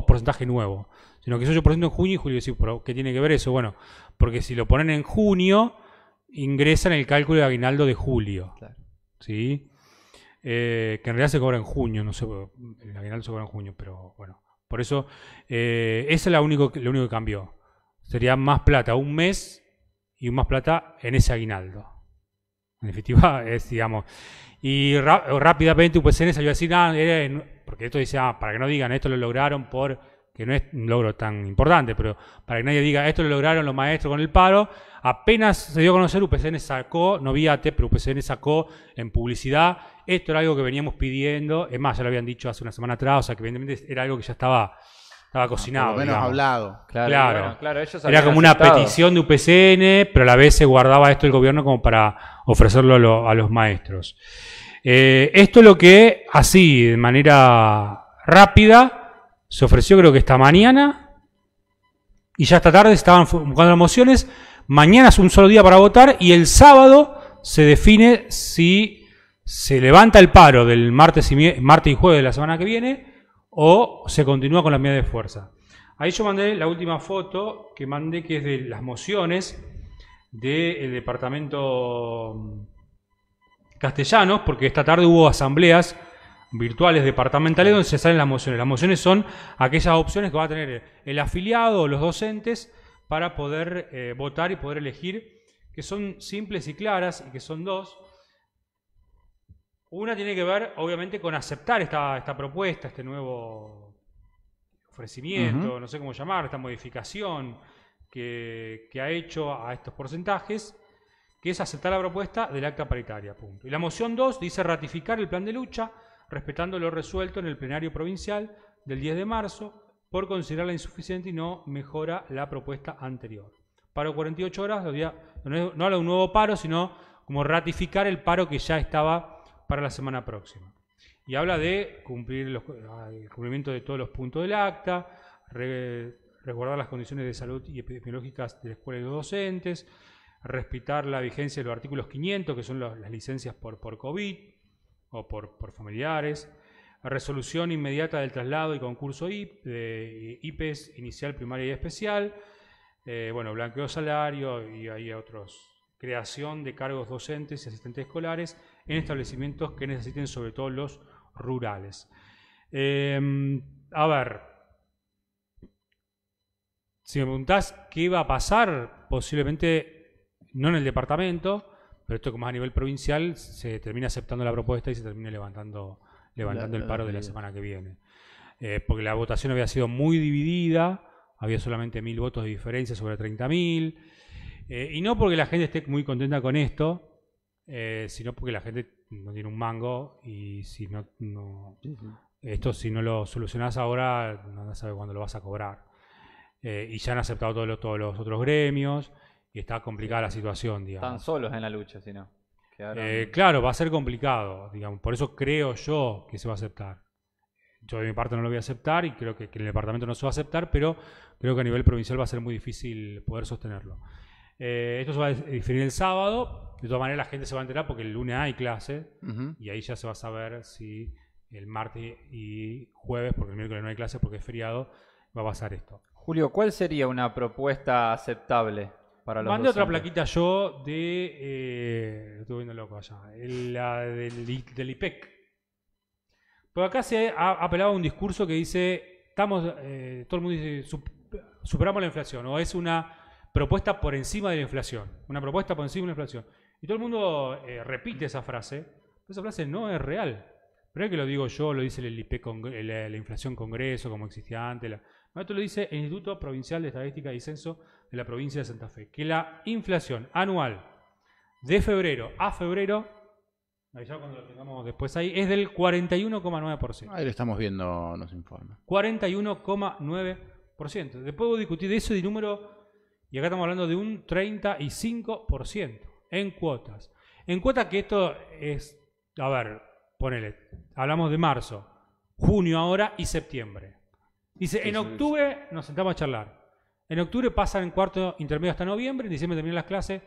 porcentaje nuevo, sino que ese 8% en junio y julio. Sí, ¿Qué tiene que ver eso? Bueno, porque si lo ponen en junio, ingresan el cálculo de aguinaldo de julio. Eh, que en realidad se cobra en junio, no sé, el aguinaldo se cobra en junio, pero bueno. Por eso, eh, es la único, lo único que cambió sería más plata un mes y más plata en ese aguinaldo. En definitiva, es, digamos. Y rápidamente UPCN salió a decir, ah, eh, porque esto dice, ah, para que no digan, esto lo lograron por, que no es un logro tan importante, pero para que nadie diga, esto lo lograron los maestros con el paro, apenas se dio a conocer, UPCN sacó, no viate, pero UPCN sacó en publicidad, esto era algo que veníamos pidiendo, es más, ya lo habían dicho hace una semana atrás, o sea que evidentemente era algo que ya estaba estaba cocinado. menos hablado. Claro, claro. Era como una petición de UPCN, pero a la vez se guardaba esto el gobierno como para ofrecerlo a, los maestros. Eh, esto es lo que, así, de manera rápida, se ofreció creo que esta mañana. Y ya esta tarde estaban buscando las mociones. Mañana es un solo día para votar y el sábado se define si se levanta el paro del martes y, martes y jueves de la semana que viene o se continúa con la medida de fuerza. Ahí yo mandé la última foto que mandé, que es de las mociones del eh, departamento mm, castellano, porque esta tarde hubo asambleas virtuales departamentales donde se salen las mociones. Las mociones son aquellas opciones que va a tener el afiliado o los docentes para poder eh, votar y poder elegir, que son simples y claras y que son dos. Una tiene que ver, obviamente, con aceptar esta, propuesta, este nuevo ofrecimiento, no sé cómo llamar, esta modificación que, ha hecho a estos porcentajes, que es aceptar la propuesta del acta paritaria. Punto. Y la moción 2 dice ratificar el plan de lucha respetando lo resuelto en el plenario provincial del 10 de marzo por considerarla insuficiente y no mejora la propuesta anterior. Paro 48 horas, no habla de un nuevo paro, sino como ratificar el paro que ya estaba para la semana próxima. Y habla de cumplir el cumplimiento de todos los puntos del acta, resguardar las condiciones de salud y epidemiológicas de la escuela y los docentes, respetar la vigencia de los artículos 500, que son las licencias por, por COVID o por, familiares, resolución inmediata del traslado y concurso de eh, IPES inicial, primaria y especial, eh, bueno, blanqueo salario y hay otros, creación de cargos docentes y asistentes escolares, en establecimientos que necesiten, sobre todo los rurales. Em, a ver, si me preguntás qué va a pasar, posiblemente no en el departamento, pero esto como a nivel provincial, se termina aceptando la propuesta y se termina levantando, levantando el paro de la semana que viene. Eh, porque la votación había sido muy dividida, había solamente mil votos de diferencia sobre 30.000, eh, y no porque la gente esté muy contenta con esto, eh, sino porque la gente no tiene un mango y si no, esto si no lo solucionas ahora, no sabe cuándo lo vas a cobrar. Eh, y ya han aceptado todos los, otros gremios y está complicada la situación, digamos. Están solos en la lucha, si eh, no. claro, va a ser complicado, digamos. Por eso creo yo que se va a aceptar. Yo de mi parte no lo voy a aceptar y creo que, que el departamento no se va a aceptar, pero creo que a nivel provincial va a ser muy difícil poder sostenerlo. Eh, esto se va a definir el sábado. De todas maneras, la gente se va a enterar porque el lunes hay clase y ahí ya se va a saber si el martes y jueves, porque el miércoles no hay clase porque es feriado, va a pasar esto. Julio, ¿cuál sería una propuesta aceptable para los Mandé otra plaquita yo de. Eh, viendo loco allá. La del, IPEC. Porque acá se ha apelado a un discurso que dice: estamos. Eh, todo el mundo dice. superamos la inflación. O es una propuesta por encima de la inflación, una propuesta por encima de la inflación. Y todo el mundo eh, repite esa frase, esa frase no es real. Pero es que lo digo yo, lo dice el IPE la, eh, la, inflación Congreso, como existía antes. esto lo dice el Instituto Provincial de Estadística y Censo de la provincia de Santa Fe, que la inflación anual de febrero a febrero, cuando lo tengamos después ahí, es del 41,9%. Ahí lo estamos viendo, nos informa. 41,9%. Después voy discutir de eso de número y acá estamos hablando de un 35% en cuotas. En cuotas que esto es, a ver, ponele, hablamos de marzo, junio ahora y septiembre. Dice, en octubre nos sentamos a charlar. En octubre pasan en cuarto intermedio hasta noviembre, en diciembre terminan las clases.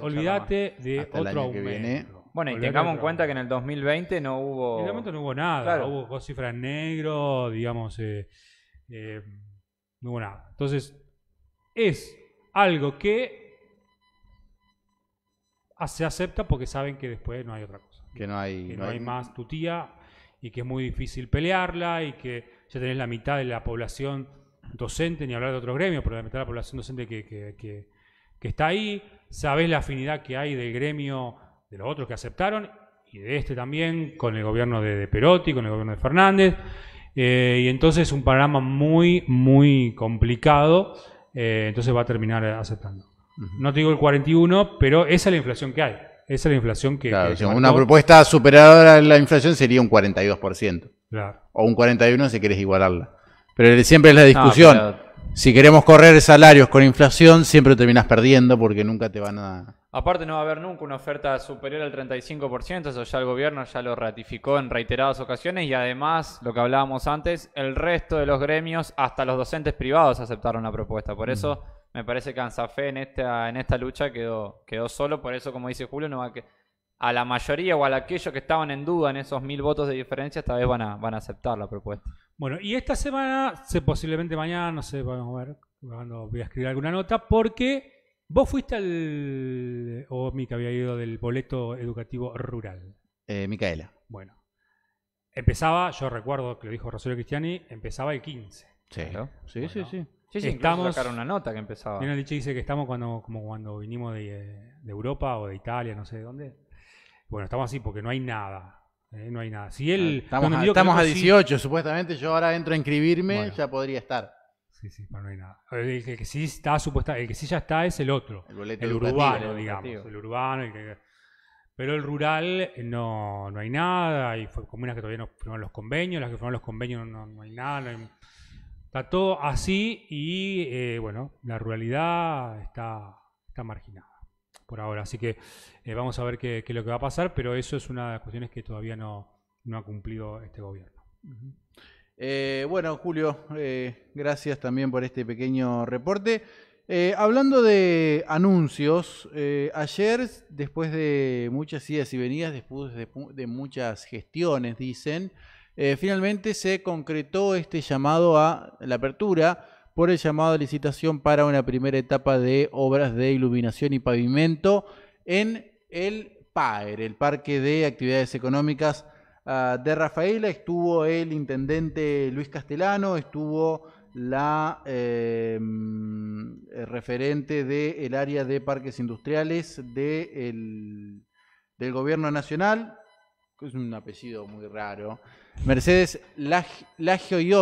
olvídate, de otro aumento. Bueno, y tengamos en cuenta que en el 2020 no hubo... En el momento no hubo nada, hubo cifras en negro, digamos, eh, eh, no hubo nada. Entonces, es algo que se acepta porque saben que después no hay otra cosa. Que no hay, no, hay, más tu tía y que es muy difícil pelearla y que ya tenés la mitad de la población docente, ni hablar de otro gremio, pero la mitad de la población docente que, está ahí, sabés la afinidad que hay del gremio de los otros que aceptaron y de este también, con el gobierno de, Perotti, con el gobierno de Fernández, eh, y entonces es un panorama muy, muy complicado eh, entonces va a terminar aceptando. No te digo el 41, pero esa es la inflación que hay. Esa es la inflación que. Claro, una propuesta superadora a la inflación sería un 42%. Claro. O un 41% si querés igualarla. Pero siempre es la discusión. Si queremos correr salarios con inflación, siempre terminas perdiendo porque nunca te van a Aparte no va a haber nunca una oferta superior al 35%, eso ya el gobierno ya lo ratificó en reiteradas ocasiones y además, lo que hablábamos antes, el resto de los gremios, hasta los docentes privados aceptaron la propuesta. Por mm. eso me parece que Anzafe en esta, en esta lucha quedó, quedó solo, por eso como dice Julio, no va a, que, a la mayoría o a aquellos que estaban en duda en esos mil votos de diferencia, esta vez van a, van a aceptar la propuesta. Bueno, y esta semana, posiblemente mañana, no sé, vamos a ver, voy a escribir alguna nota, porque... Vos fuiste al... o Mica había ido del boleto educativo rural. Eh, Micaela. Bueno. Empezaba, yo recuerdo que lo dijo Rosario Cristiani, empezaba el 15. Sí, sí, sí, sí, sí. Sí, estamos, sacaron una nota que empezaba. dice que estamos cuando, como cuando vinimos de, Europa o de Italia, no sé de dónde. Bueno, estamos así porque no hay nada. Eh, no hay nada. Si él. Estamos, a, estamos a 18, supuestamente. Yo ahora entro a inscribirme, ya podría estar. Sí, sí, pero no hay nada. El que, sí está supuesta, el que sí ya está es el otro. El, urbano, digamos. El urbano, pero el rural eh, no, hay nada. Hay comunas que todavía no firmaron los convenios, las que firmaron los convenios no, hay nada. está todo así y eh, bueno, la ruralidad está, marginada por ahora. Así que eh, vamos a ver qué, es lo que va a pasar, pero eso es una de las cuestiones que todavía no, ha cumplido este gobierno. Eh, bueno, Julio, eh, gracias también por este pequeño reporte. Eh, hablando de anuncios, ayer, después de muchas idas y venidas, después de, de muchas gestiones, dicen, finalmente se concretó este llamado a la apertura por el llamado a licitación para una primera etapa de obras de iluminación y pavimento en el PAER, el Parque de Actividades Económicas Ah, de Rafaela estuvo el intendente Luis Castellano, estuvo la em, eh, referente del el área de parques industriales de del gobierno nacional, que es un apellido muy raro, Mercedes Lagio y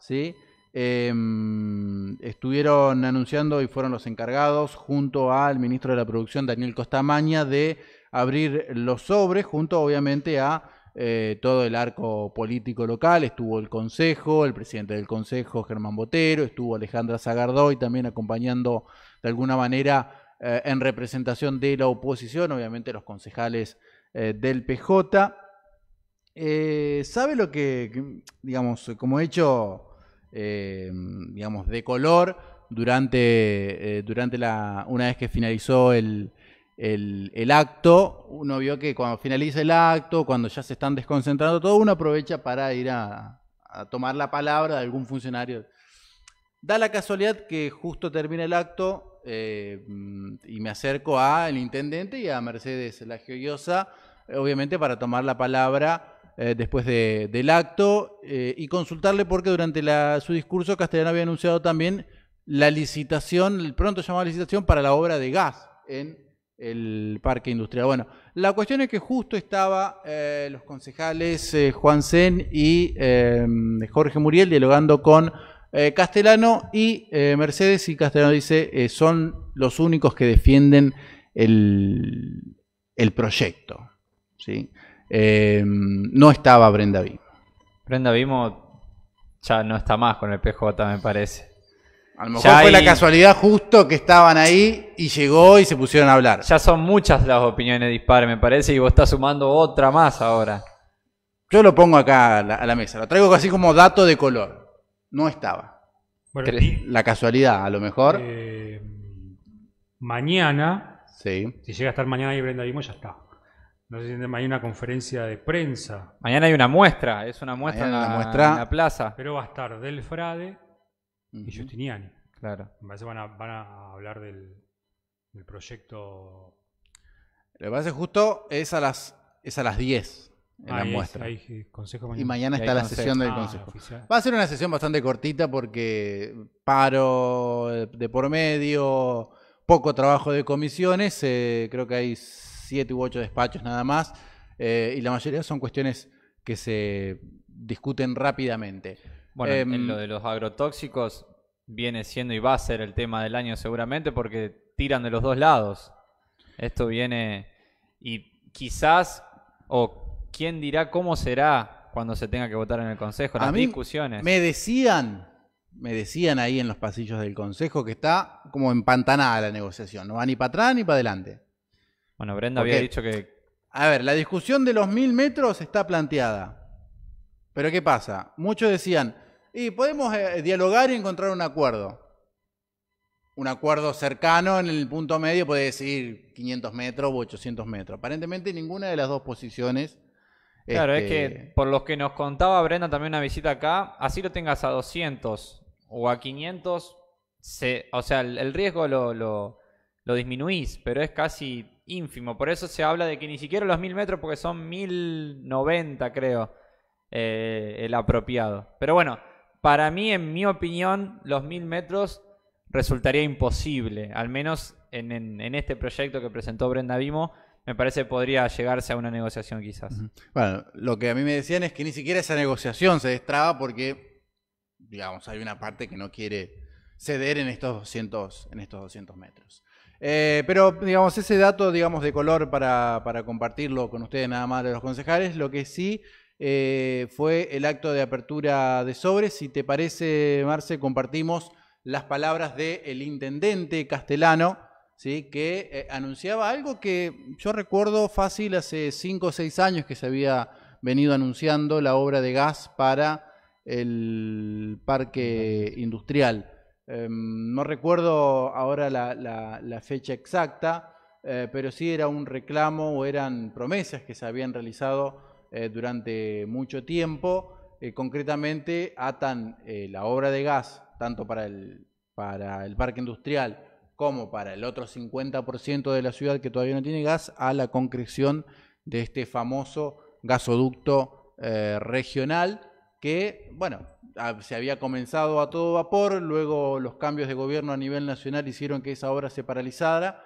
¿sí? Em, estuvieron anunciando y fueron los encargados junto al ministro de la producción Daniel Costamaña de abrir los sobres junto obviamente a eh, todo el arco político local, estuvo el Consejo, el presidente del Consejo, Germán Botero, estuvo Alejandra Zagardoy también acompañando de alguna manera eh, en representación de la oposición, obviamente los concejales eh, del PJ. ¿Sabe lo que, digamos, como hecho, digamos, de color, durante, durante la, una vez que finalizó el, el, acto, uno vio que cuando finaliza el acto, cuando ya se están desconcentrando, todo uno aprovecha para ir a, tomar la palabra de algún funcionario. Da la casualidad que justo termina el acto eh, mm, y me acerco al intendente y a Mercedes La eh, obviamente para tomar la palabra eh, después del acto y consultarle porque durante su discurso Castellano había anunciado también la licitación, el pronto llamado licitación para la obra de gas en el parque industrial. Bueno, la cuestión es que justo estaba eh, los concejales eh, Juan Zen y eh, Jorge Muriel dialogando con Castellano y Mercedes y Castellano dice son los únicos que defienden el, proyecto. ¿sí? no estaba Brenda Vimo. Brenda Vimo ya no está más con el PJ me parece. A mejor fue la casualidad justo que estaban ahí y llegó y se pusieron a hablar. Ya son muchas las opiniones dispares, me parece, y vos estás sumando otra más ahora. Yo lo pongo acá a la, mesa, lo traigo así como dato de color. No estaba. la casualidad, a lo mejor. Eh, mañana, si llega a estar mañana y Brenda Limo, ya está. No sé si hay una conferencia de prensa. Mañana hay una muestra, es una muestra, en la, muestra. en la plaza. Pero va a estar Del Frade, y Justiniani. Claro. Me parece van a, van a hablar del, proyecto. Lo que justo es a las, es las 10 en la muestra. Y mañana está la sesión del ah, consejo. Va a ser una sesión bastante cortita porque paro de por medio, poco trabajo de comisiones, eh, creo que hay siete u ocho despachos nada más, eh, y la mayoría son cuestiones que se discuten rápidamente. Bueno, en em, lo de los agrotóxicos viene siendo y va a ser el tema del año seguramente porque tiran de los dos lados. Esto viene y quizás, o quién dirá cómo será cuando se tenga que votar en el Consejo, las discusiones. Me decían, me decían ahí en los pasillos del Consejo que está como empantanada la negociación, no va ni para atrás ni para adelante. Bueno, Brenda había dicho que... A ver, la discusión de los mil metros está planteada. Pero ¿qué pasa? Muchos decían, y podemos eh, dialogar y encontrar un acuerdo. Un acuerdo cercano en el punto medio puede decir 500 metros o 800 metros. Aparentemente ninguna de las dos posiciones. Claro, es que este, por lo que nos contaba Brenda también una visita acá, así lo tengas a 200 o a 500, se, o sea, el, riesgo lo, lo, disminuís, pero es casi ínfimo. Por eso se habla de que ni siquiera los 1000 metros, porque son 1090, creo, eh, el apropiado. Pero bueno, para mí, en mi opinión, los mil metros resultaría imposible, al menos en, este proyecto que presentó Brenda Vimo me parece que podría llegarse a una negociación quizás. Bueno, lo que a mí me decían es que ni siquiera esa negociación se destraba porque, digamos, hay una parte que no quiere ceder en estos 200, metros. Eh, pero, digamos, ese dato, digamos, de color para compartirlo con ustedes nada más de los concejales, lo que sí eh, fue el acto de apertura de sobres. Si te parece, Marce, compartimos las palabras del intendente castellano, ¿sí? que eh, anunciaba algo que yo recuerdo fácil hace cinco o seis años que se había venido anunciando la obra de gas para el parque industrial. Em, no recuerdo ahora la, fecha exacta, eh, pero sí era un reclamo o eran promesas que se habían realizado eh, durante mucho tiempo. Eh, concretamente atan eh, la obra de gas, tanto para el, para el parque industrial como para el otro 50% de la ciudad que todavía no tiene gas, a la concreción de este famoso gasoducto regional que, bueno, se había comenzado a todo vapor, luego los cambios de gobierno a nivel nacional hicieron que esa obra se paralizara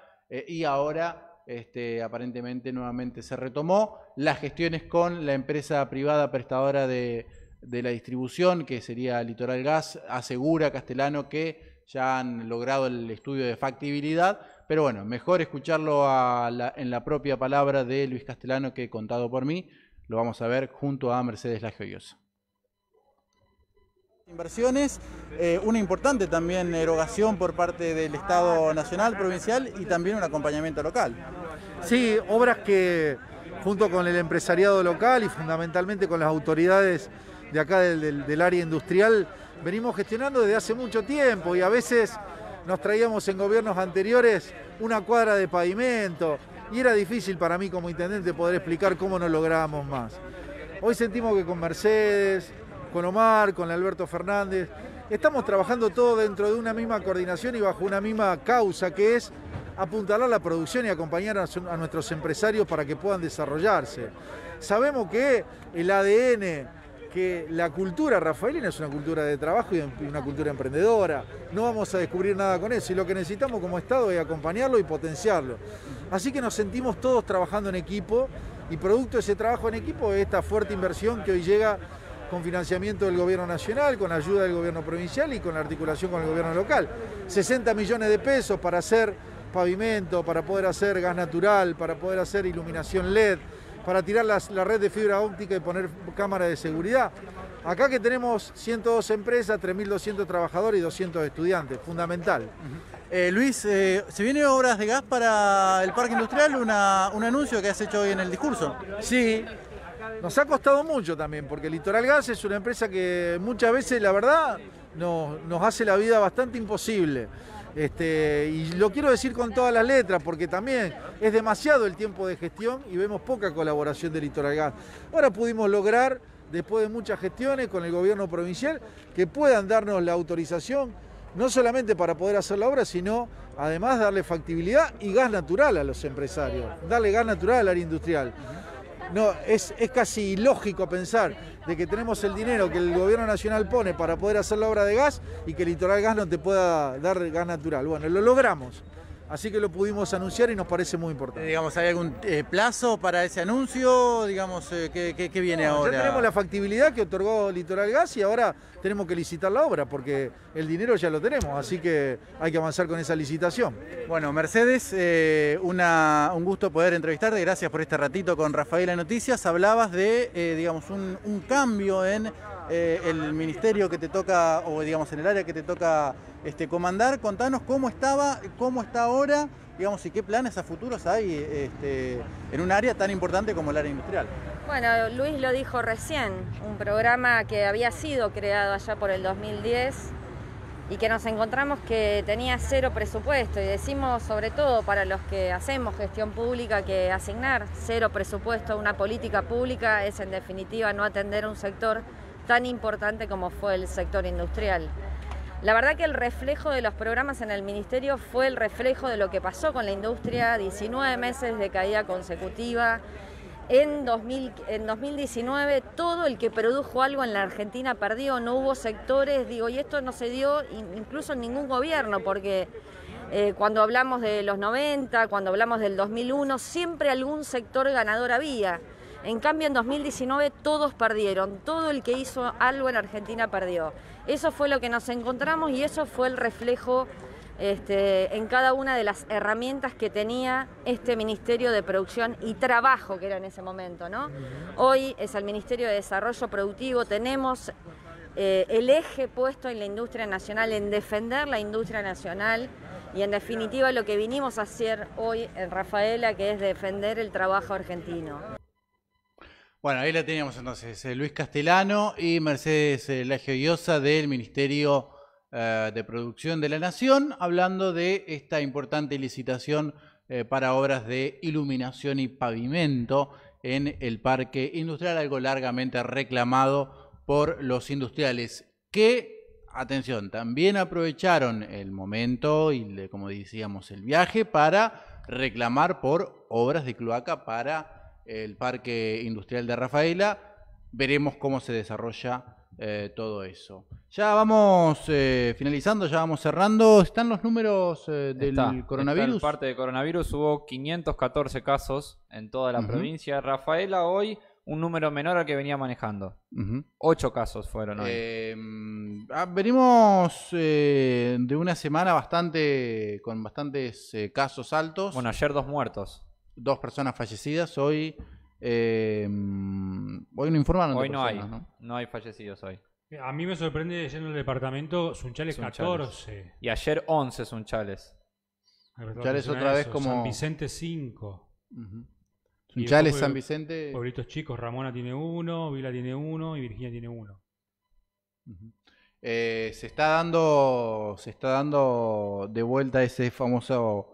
y ahora este, aparentemente nuevamente se retomó. Las gestiones con la empresa privada prestadora de, la distribución, que sería Litoral Gas, asegura Castellano que ya han logrado el estudio de factibilidad, pero bueno, mejor escucharlo en la propia palabra de Luis Castellano que contado por mí. Lo vamos a ver junto a Mercedes La Inversiones, eh, una importante también erogación por parte del Estado Nacional, Provincial y también un acompañamiento local. Sí, obras que junto con el empresariado local y fundamentalmente con las autoridades de acá del, del área industrial venimos gestionando desde hace mucho tiempo y a veces nos traíamos en gobiernos anteriores una cuadra de pavimento y era difícil para mí como intendente poder explicar cómo nos logramos más. Hoy sentimos que con Mercedes, con Omar, con Alberto Fernández. Estamos trabajando todo dentro de una misma coordinación y bajo una misma causa que es apuntalar la producción y acompañar a, a nuestros empresarios para que puedan desarrollarse. Sabemos que el ADN que la cultura rafaelina es una cultura de trabajo em, y una cultura emprendedora. No vamos a descubrir nada con eso y lo que necesitamos como Estado es acompañarlo y potenciarlo. Así que nos sentimos todos trabajando en equipo y producto de ese trabajo en equipo es esta fuerte inversión que hoy llega con financiamiento del gobierno nacional, con ayuda del gobierno provincial y con la articulación con el gobierno local. 60 millones de pesos para hacer pavimento, para poder hacer gas natural, para poder hacer iluminación LED, para tirar la red de fibra óptica y poner cámaras de seguridad. Acá que tenemos 102 empresas, 3.200 trabajadores y 200 estudiantes, fundamental. Eh, Luis, eh, ¿se vienen obras de gas para el parque industrial? un anuncio que has hecho hoy en el discurso. Sí, nos ha costado mucho también, porque Litoral Gas es una empresa que muchas veces, la verdad, nos, hace la vida bastante imposible. Este, y lo quiero decir con todas las letras, porque también es demasiado el tiempo de gestión y vemos poca colaboración de Litoral Gas. Ahora pudimos lograr, después de muchas gestiones con el gobierno provincial, que puedan darnos la autorización, no solamente para poder hacer la obra, sino además darle factibilidad y gas natural a los empresarios, darle gas natural al área industrial no, es, casi ilógico pensar de que tenemos el dinero que el gobierno nacional pone para poder hacer la obra de gas y que Litoral Gas no te pueda dar gas natural. Bueno, lo logramos. Así que lo pudimos anunciar y nos parece muy importante. digamos, ¿hay algún eh, plazo para ese anuncio? Digamos, eh, ¿qué, viene ahora? Ya tenemos la factibilidad que otorgó Litoral Gas y ahora tenemos que licitar la obra porque el dinero ya lo tenemos, así que hay que avanzar con esa licitación. Bueno, Mercedes, eh, un gusto poder entrevistarte, gracias por este ratito con Rafaela Noticias. Hablabas de, eh, digamos, un, cambio en eh, el ministerio que te toca, o digamos, en el área que te toca este, comandar. Contanos cómo estaba, cómo está ahora digamos, y qué planes a futuros hay este, en un área tan importante como el área industrial. Bueno, Luis lo dijo recién, un programa que había sido creado allá por el 2010 y que nos encontramos que tenía cero presupuesto y decimos sobre todo para los que hacemos gestión pública que asignar cero presupuesto a una política pública es en definitiva no atender un sector tan importante como fue el sector industrial. La verdad que el reflejo de los programas en el Ministerio fue el reflejo de lo que pasó con la industria, 19 meses de caída consecutiva. En, 2019 todo el que produjo algo en la Argentina perdió, no hubo sectores, digo, y esto no se dio incluso en ningún gobierno, porque eh, cuando hablamos de los 90, cuando hablamos del 2001, siempre algún sector ganador había. En cambio, en 2019 todos perdieron, todo el que hizo algo en Argentina perdió. Eso fue lo que nos encontramos y eso fue el reflejo este, en cada una de las herramientas que tenía este Ministerio de Producción y Trabajo, que era en ese momento. ¿no? Hoy es el Ministerio de Desarrollo Productivo, tenemos eh, el eje puesto en la industria nacional, en defender la industria nacional y en definitiva lo que vinimos a hacer hoy en Rafaela, que es defender el trabajo argentino. Bueno, ahí la teníamos entonces, eh, Luis Castellano y Mercedes eh, del Ministerio eh, de Producción de la Nación, hablando de esta importante licitación eh, para obras de iluminación y pavimento en el parque industrial, algo largamente reclamado por los industriales, que, atención, también aprovecharon el momento y, como decíamos, el viaje para reclamar por obras de cloaca para el Parque Industrial de Rafaela. Veremos cómo se desarrolla eh, todo eso. Ya vamos eh, finalizando, ya vamos cerrando. ¿Están los números eh, del coronavirus? parte de coronavirus hubo 514 casos en toda la provincia de Rafaela hoy un número menor al que venía manejando. Ocho casos fueron hoy. Mm, ah, venimos de una semana bastante con bastantes casos altos. Bueno, ayer dos muertos dos personas fallecidas. Hoy, em, hoy no informaron Hoy no hay, ¿no? hay fallecidos hoy. A mí me sorprende yendo el departamento Sunchales, 14. Y ayer 11 Sunchales. Sunchales otra vez como... San Vicente 5. Sunchales, San Vicente... pobritos chicos, Ramona tiene uno, Vila tiene uno y Virginia tiene uno. Eh, se está dando se está dando de vuelta ese famoso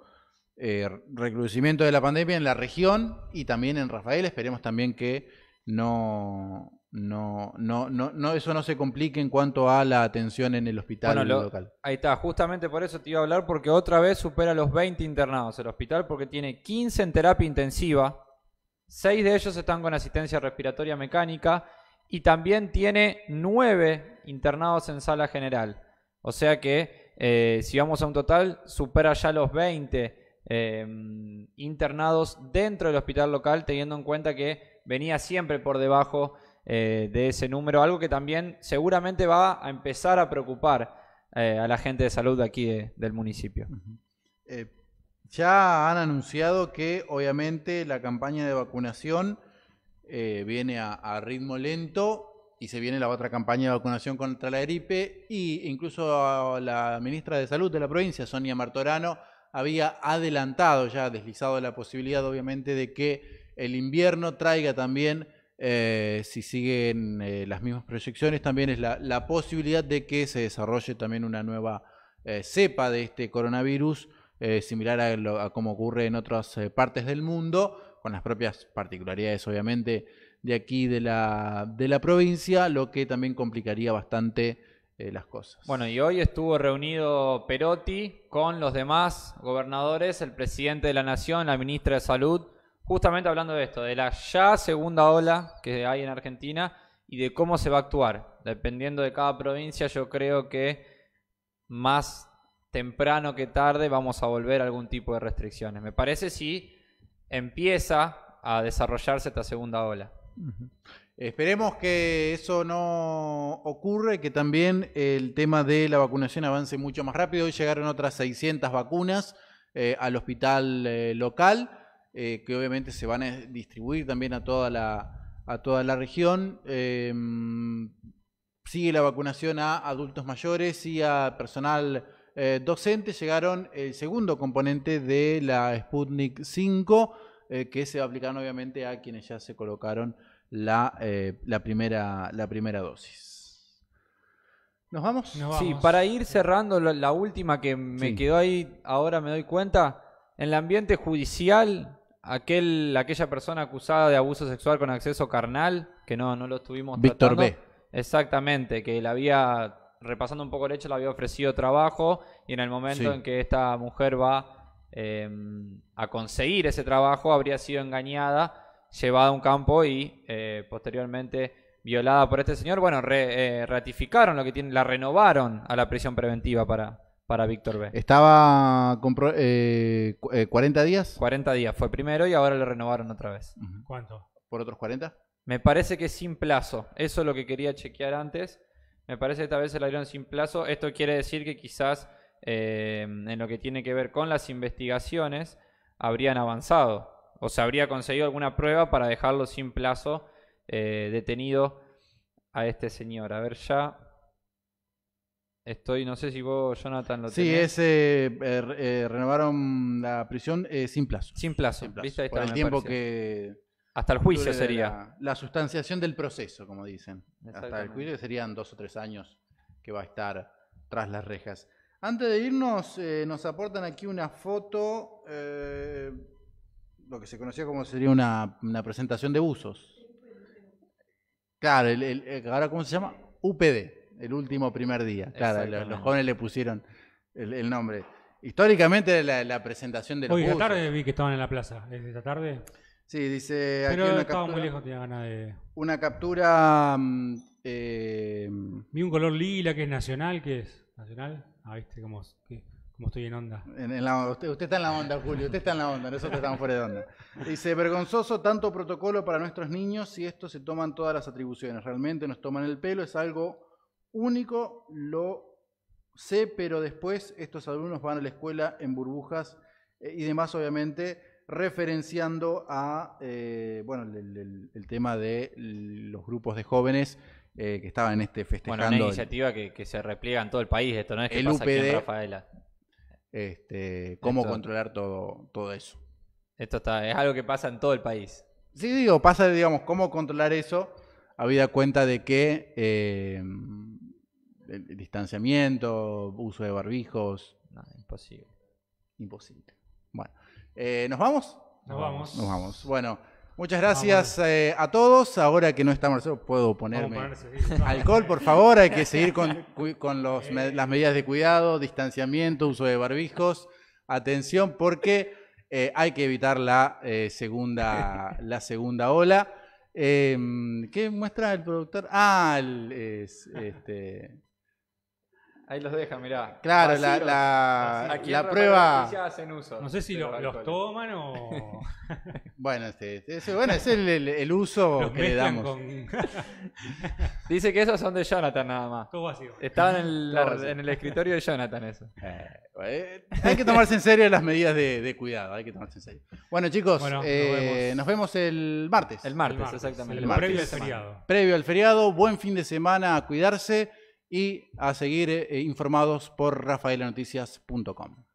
eh, de la pandemia en la región y también en Rafael. Esperemos también que no, no, no, no, eso no se complique en cuanto a la atención en el hospital local. Ahí está, justamente por eso te iba a hablar, porque otra vez supera los 20 internados el hospital, porque tiene 15 en terapia intensiva, 6 de ellos están con asistencia respiratoria mecánica y también tiene 9 internados en sala general. O sea que eh, si vamos a un total, supera ya los 20 Em, internados dentro del hospital local, teniendo en cuenta que venía siempre por debajo eh, de ese número, algo que también seguramente va a empezar a preocupar eh, a la gente de salud de aquí del municipio. Eh, ya han anunciado que obviamente la campaña de vacunación viene a, ritmo lento, y se viene la otra campaña de vacunación contra la gripe y incluso la ministra de Salud de la provincia, Sonia Martorano, había adelantado ya, deslizado la posibilidad obviamente de que el invierno traiga también, eh, si siguen eh, las mismas proyecciones, también es la, posibilidad de que se desarrolle también una nueva eh, cepa de este coronavirus, similar a, lo, como ocurre en otras partes del mundo, con las propias particularidades obviamente de aquí de la, de la provincia, lo que también complicaría bastante eh, las cosas. Bueno, y hoy estuvo reunido Perotti con los demás gobernadores, el presidente de la Nación, la ministra de Salud, justamente hablando de esto, de la ya segunda ola que hay en Argentina y de cómo se va a actuar. Dependiendo de cada provincia, yo creo que más temprano que tarde vamos a volver a algún tipo de restricciones. Me parece si empieza a desarrollarse esta segunda ola. Esperemos que eso no ocurra que también el tema de la vacunación avance mucho más rápido. Hoy llegaron otras 600 vacunas eh, al hospital eh, local, eh, que obviamente se van a distribuir también a toda la, a toda la región. Em, sigue la vacunación a adultos mayores y a personal docente. Llegaron el segundo componente de la Sputnik 5, que se va a aplicar obviamente a quienes ya se colocaron la, eh, la, primera, la primera dosis. ¿Nos vamos? Sí, para ir cerrando la, última que me quedó ahí, ahora me doy cuenta, en el ambiente judicial, aquel, aquella persona acusada de abuso sexual con acceso carnal, que no, no lo estuvimos Víctor B. Exactamente, que la había, repasando un poco el hecho, le había ofrecido trabajo y en el momento en que esta mujer va eh, a conseguir ese trabajo, habría sido engañada llevada a un campo y eh, posteriormente violada por este señor, bueno, eh, ratificaron lo que tiene, la renovaron a la prisión preventiva para, para Víctor B. Estaba con eh, 40 eh, días. 40 días fue primero y ahora le renovaron otra vez. ¿Cuánto? ¿Por otros 40? Me parece que sin plazo. Eso es lo que quería chequear antes. Me parece que esta vez se la dieron sin plazo. Esto quiere decir que quizás en lo que tiene que ver con las investigaciones habrían avanzado o se habría conseguido alguna prueba para dejarlo sin plazo eh, detenido a este señor. A ver, ya Estoy, no sé si vos, Jonathan, lo tenés. Sí, eh, eh, renovaron la prisión sin plazo. Sin plazo, ¿Viste? Por el tiempo que... Hasta el juicio sería. La, la, sustanciación del proceso, como dicen. Hasta el juicio serían dos o tres años que va a estar tras las rejas. Antes de irnos, nos aportan aquí una foto lo que se conocía como sería una, presentación de buzos. Claro, el, ahora ¿cómo se llama? UPD, el último primer día. Claro, los, jóvenes le pusieron el, nombre. Históricamente la, la, presentación de los Hoy esta tarde vi que estaban en la plaza, esta tarde. Sí, dice... Pero una estaba captura, muy lejos, tenía ganas de... Una captura... Mm, eh, vi un color lila que es nacional, que es? ¿Nacional? Ah, viste, como... que como estoy en onda. usted, está en la onda, Julio, usted está en la onda, nosotros estamos fuera de onda. Dice, vergonzoso tanto protocolo para nuestros niños si esto se toman todas las atribuciones. Realmente nos toman el pelo, es algo único, lo sé, pero después estos alumnos van a la escuela en burbujas eh, y demás, obviamente, referenciando a eh, bueno, el, tema de los grupos de jóvenes eh, que estaban en este festival. Bueno, una iniciativa que, se repliega en todo el país, esto no es que pasa Rafaela este, cómo controlar todo, todo eso. Esto está, es algo que pasa en todo el país. Sí, digo, pasa, digamos, cómo controlar eso, habida cuenta de que eh, el distanciamiento, uso de barbijos. imposible. Imposible. Bueno, eh, ¿nos vamos? Nos vamos. Nos vamos. Bueno, Muchas gracias eh, a todos. Ahora que no estamos... puedo ponerme alcohol, por favor. Hay que seguir con, con las medidas de cuidado, distanciamiento, uso de barbijos. Atención, porque eh, hay que evitar la, eh, segunda, la segunda ola. Em, ¿Qué muestra el productor? Ah, el, este, Ahí los deja, mirá. Claro, la, la, prueba. uso no sé si los toman o. bueno, este, bueno, ese es el, uso que le damos. Dice que esos son de Jonathan nada más. Estaban en el, escritorio de Jonathan, eso. Eh, hay que tomarse en serio las medidas de, cuidado. Hay que tomarse en serio. Bueno, chicos, eh, nos, vemos. el martes. El martes, exactamente. Martes. Previo al feriado. Previo al feriado. Buen fin de semana a cuidarse y a seguir eh, informados por rafaelanoticias.com.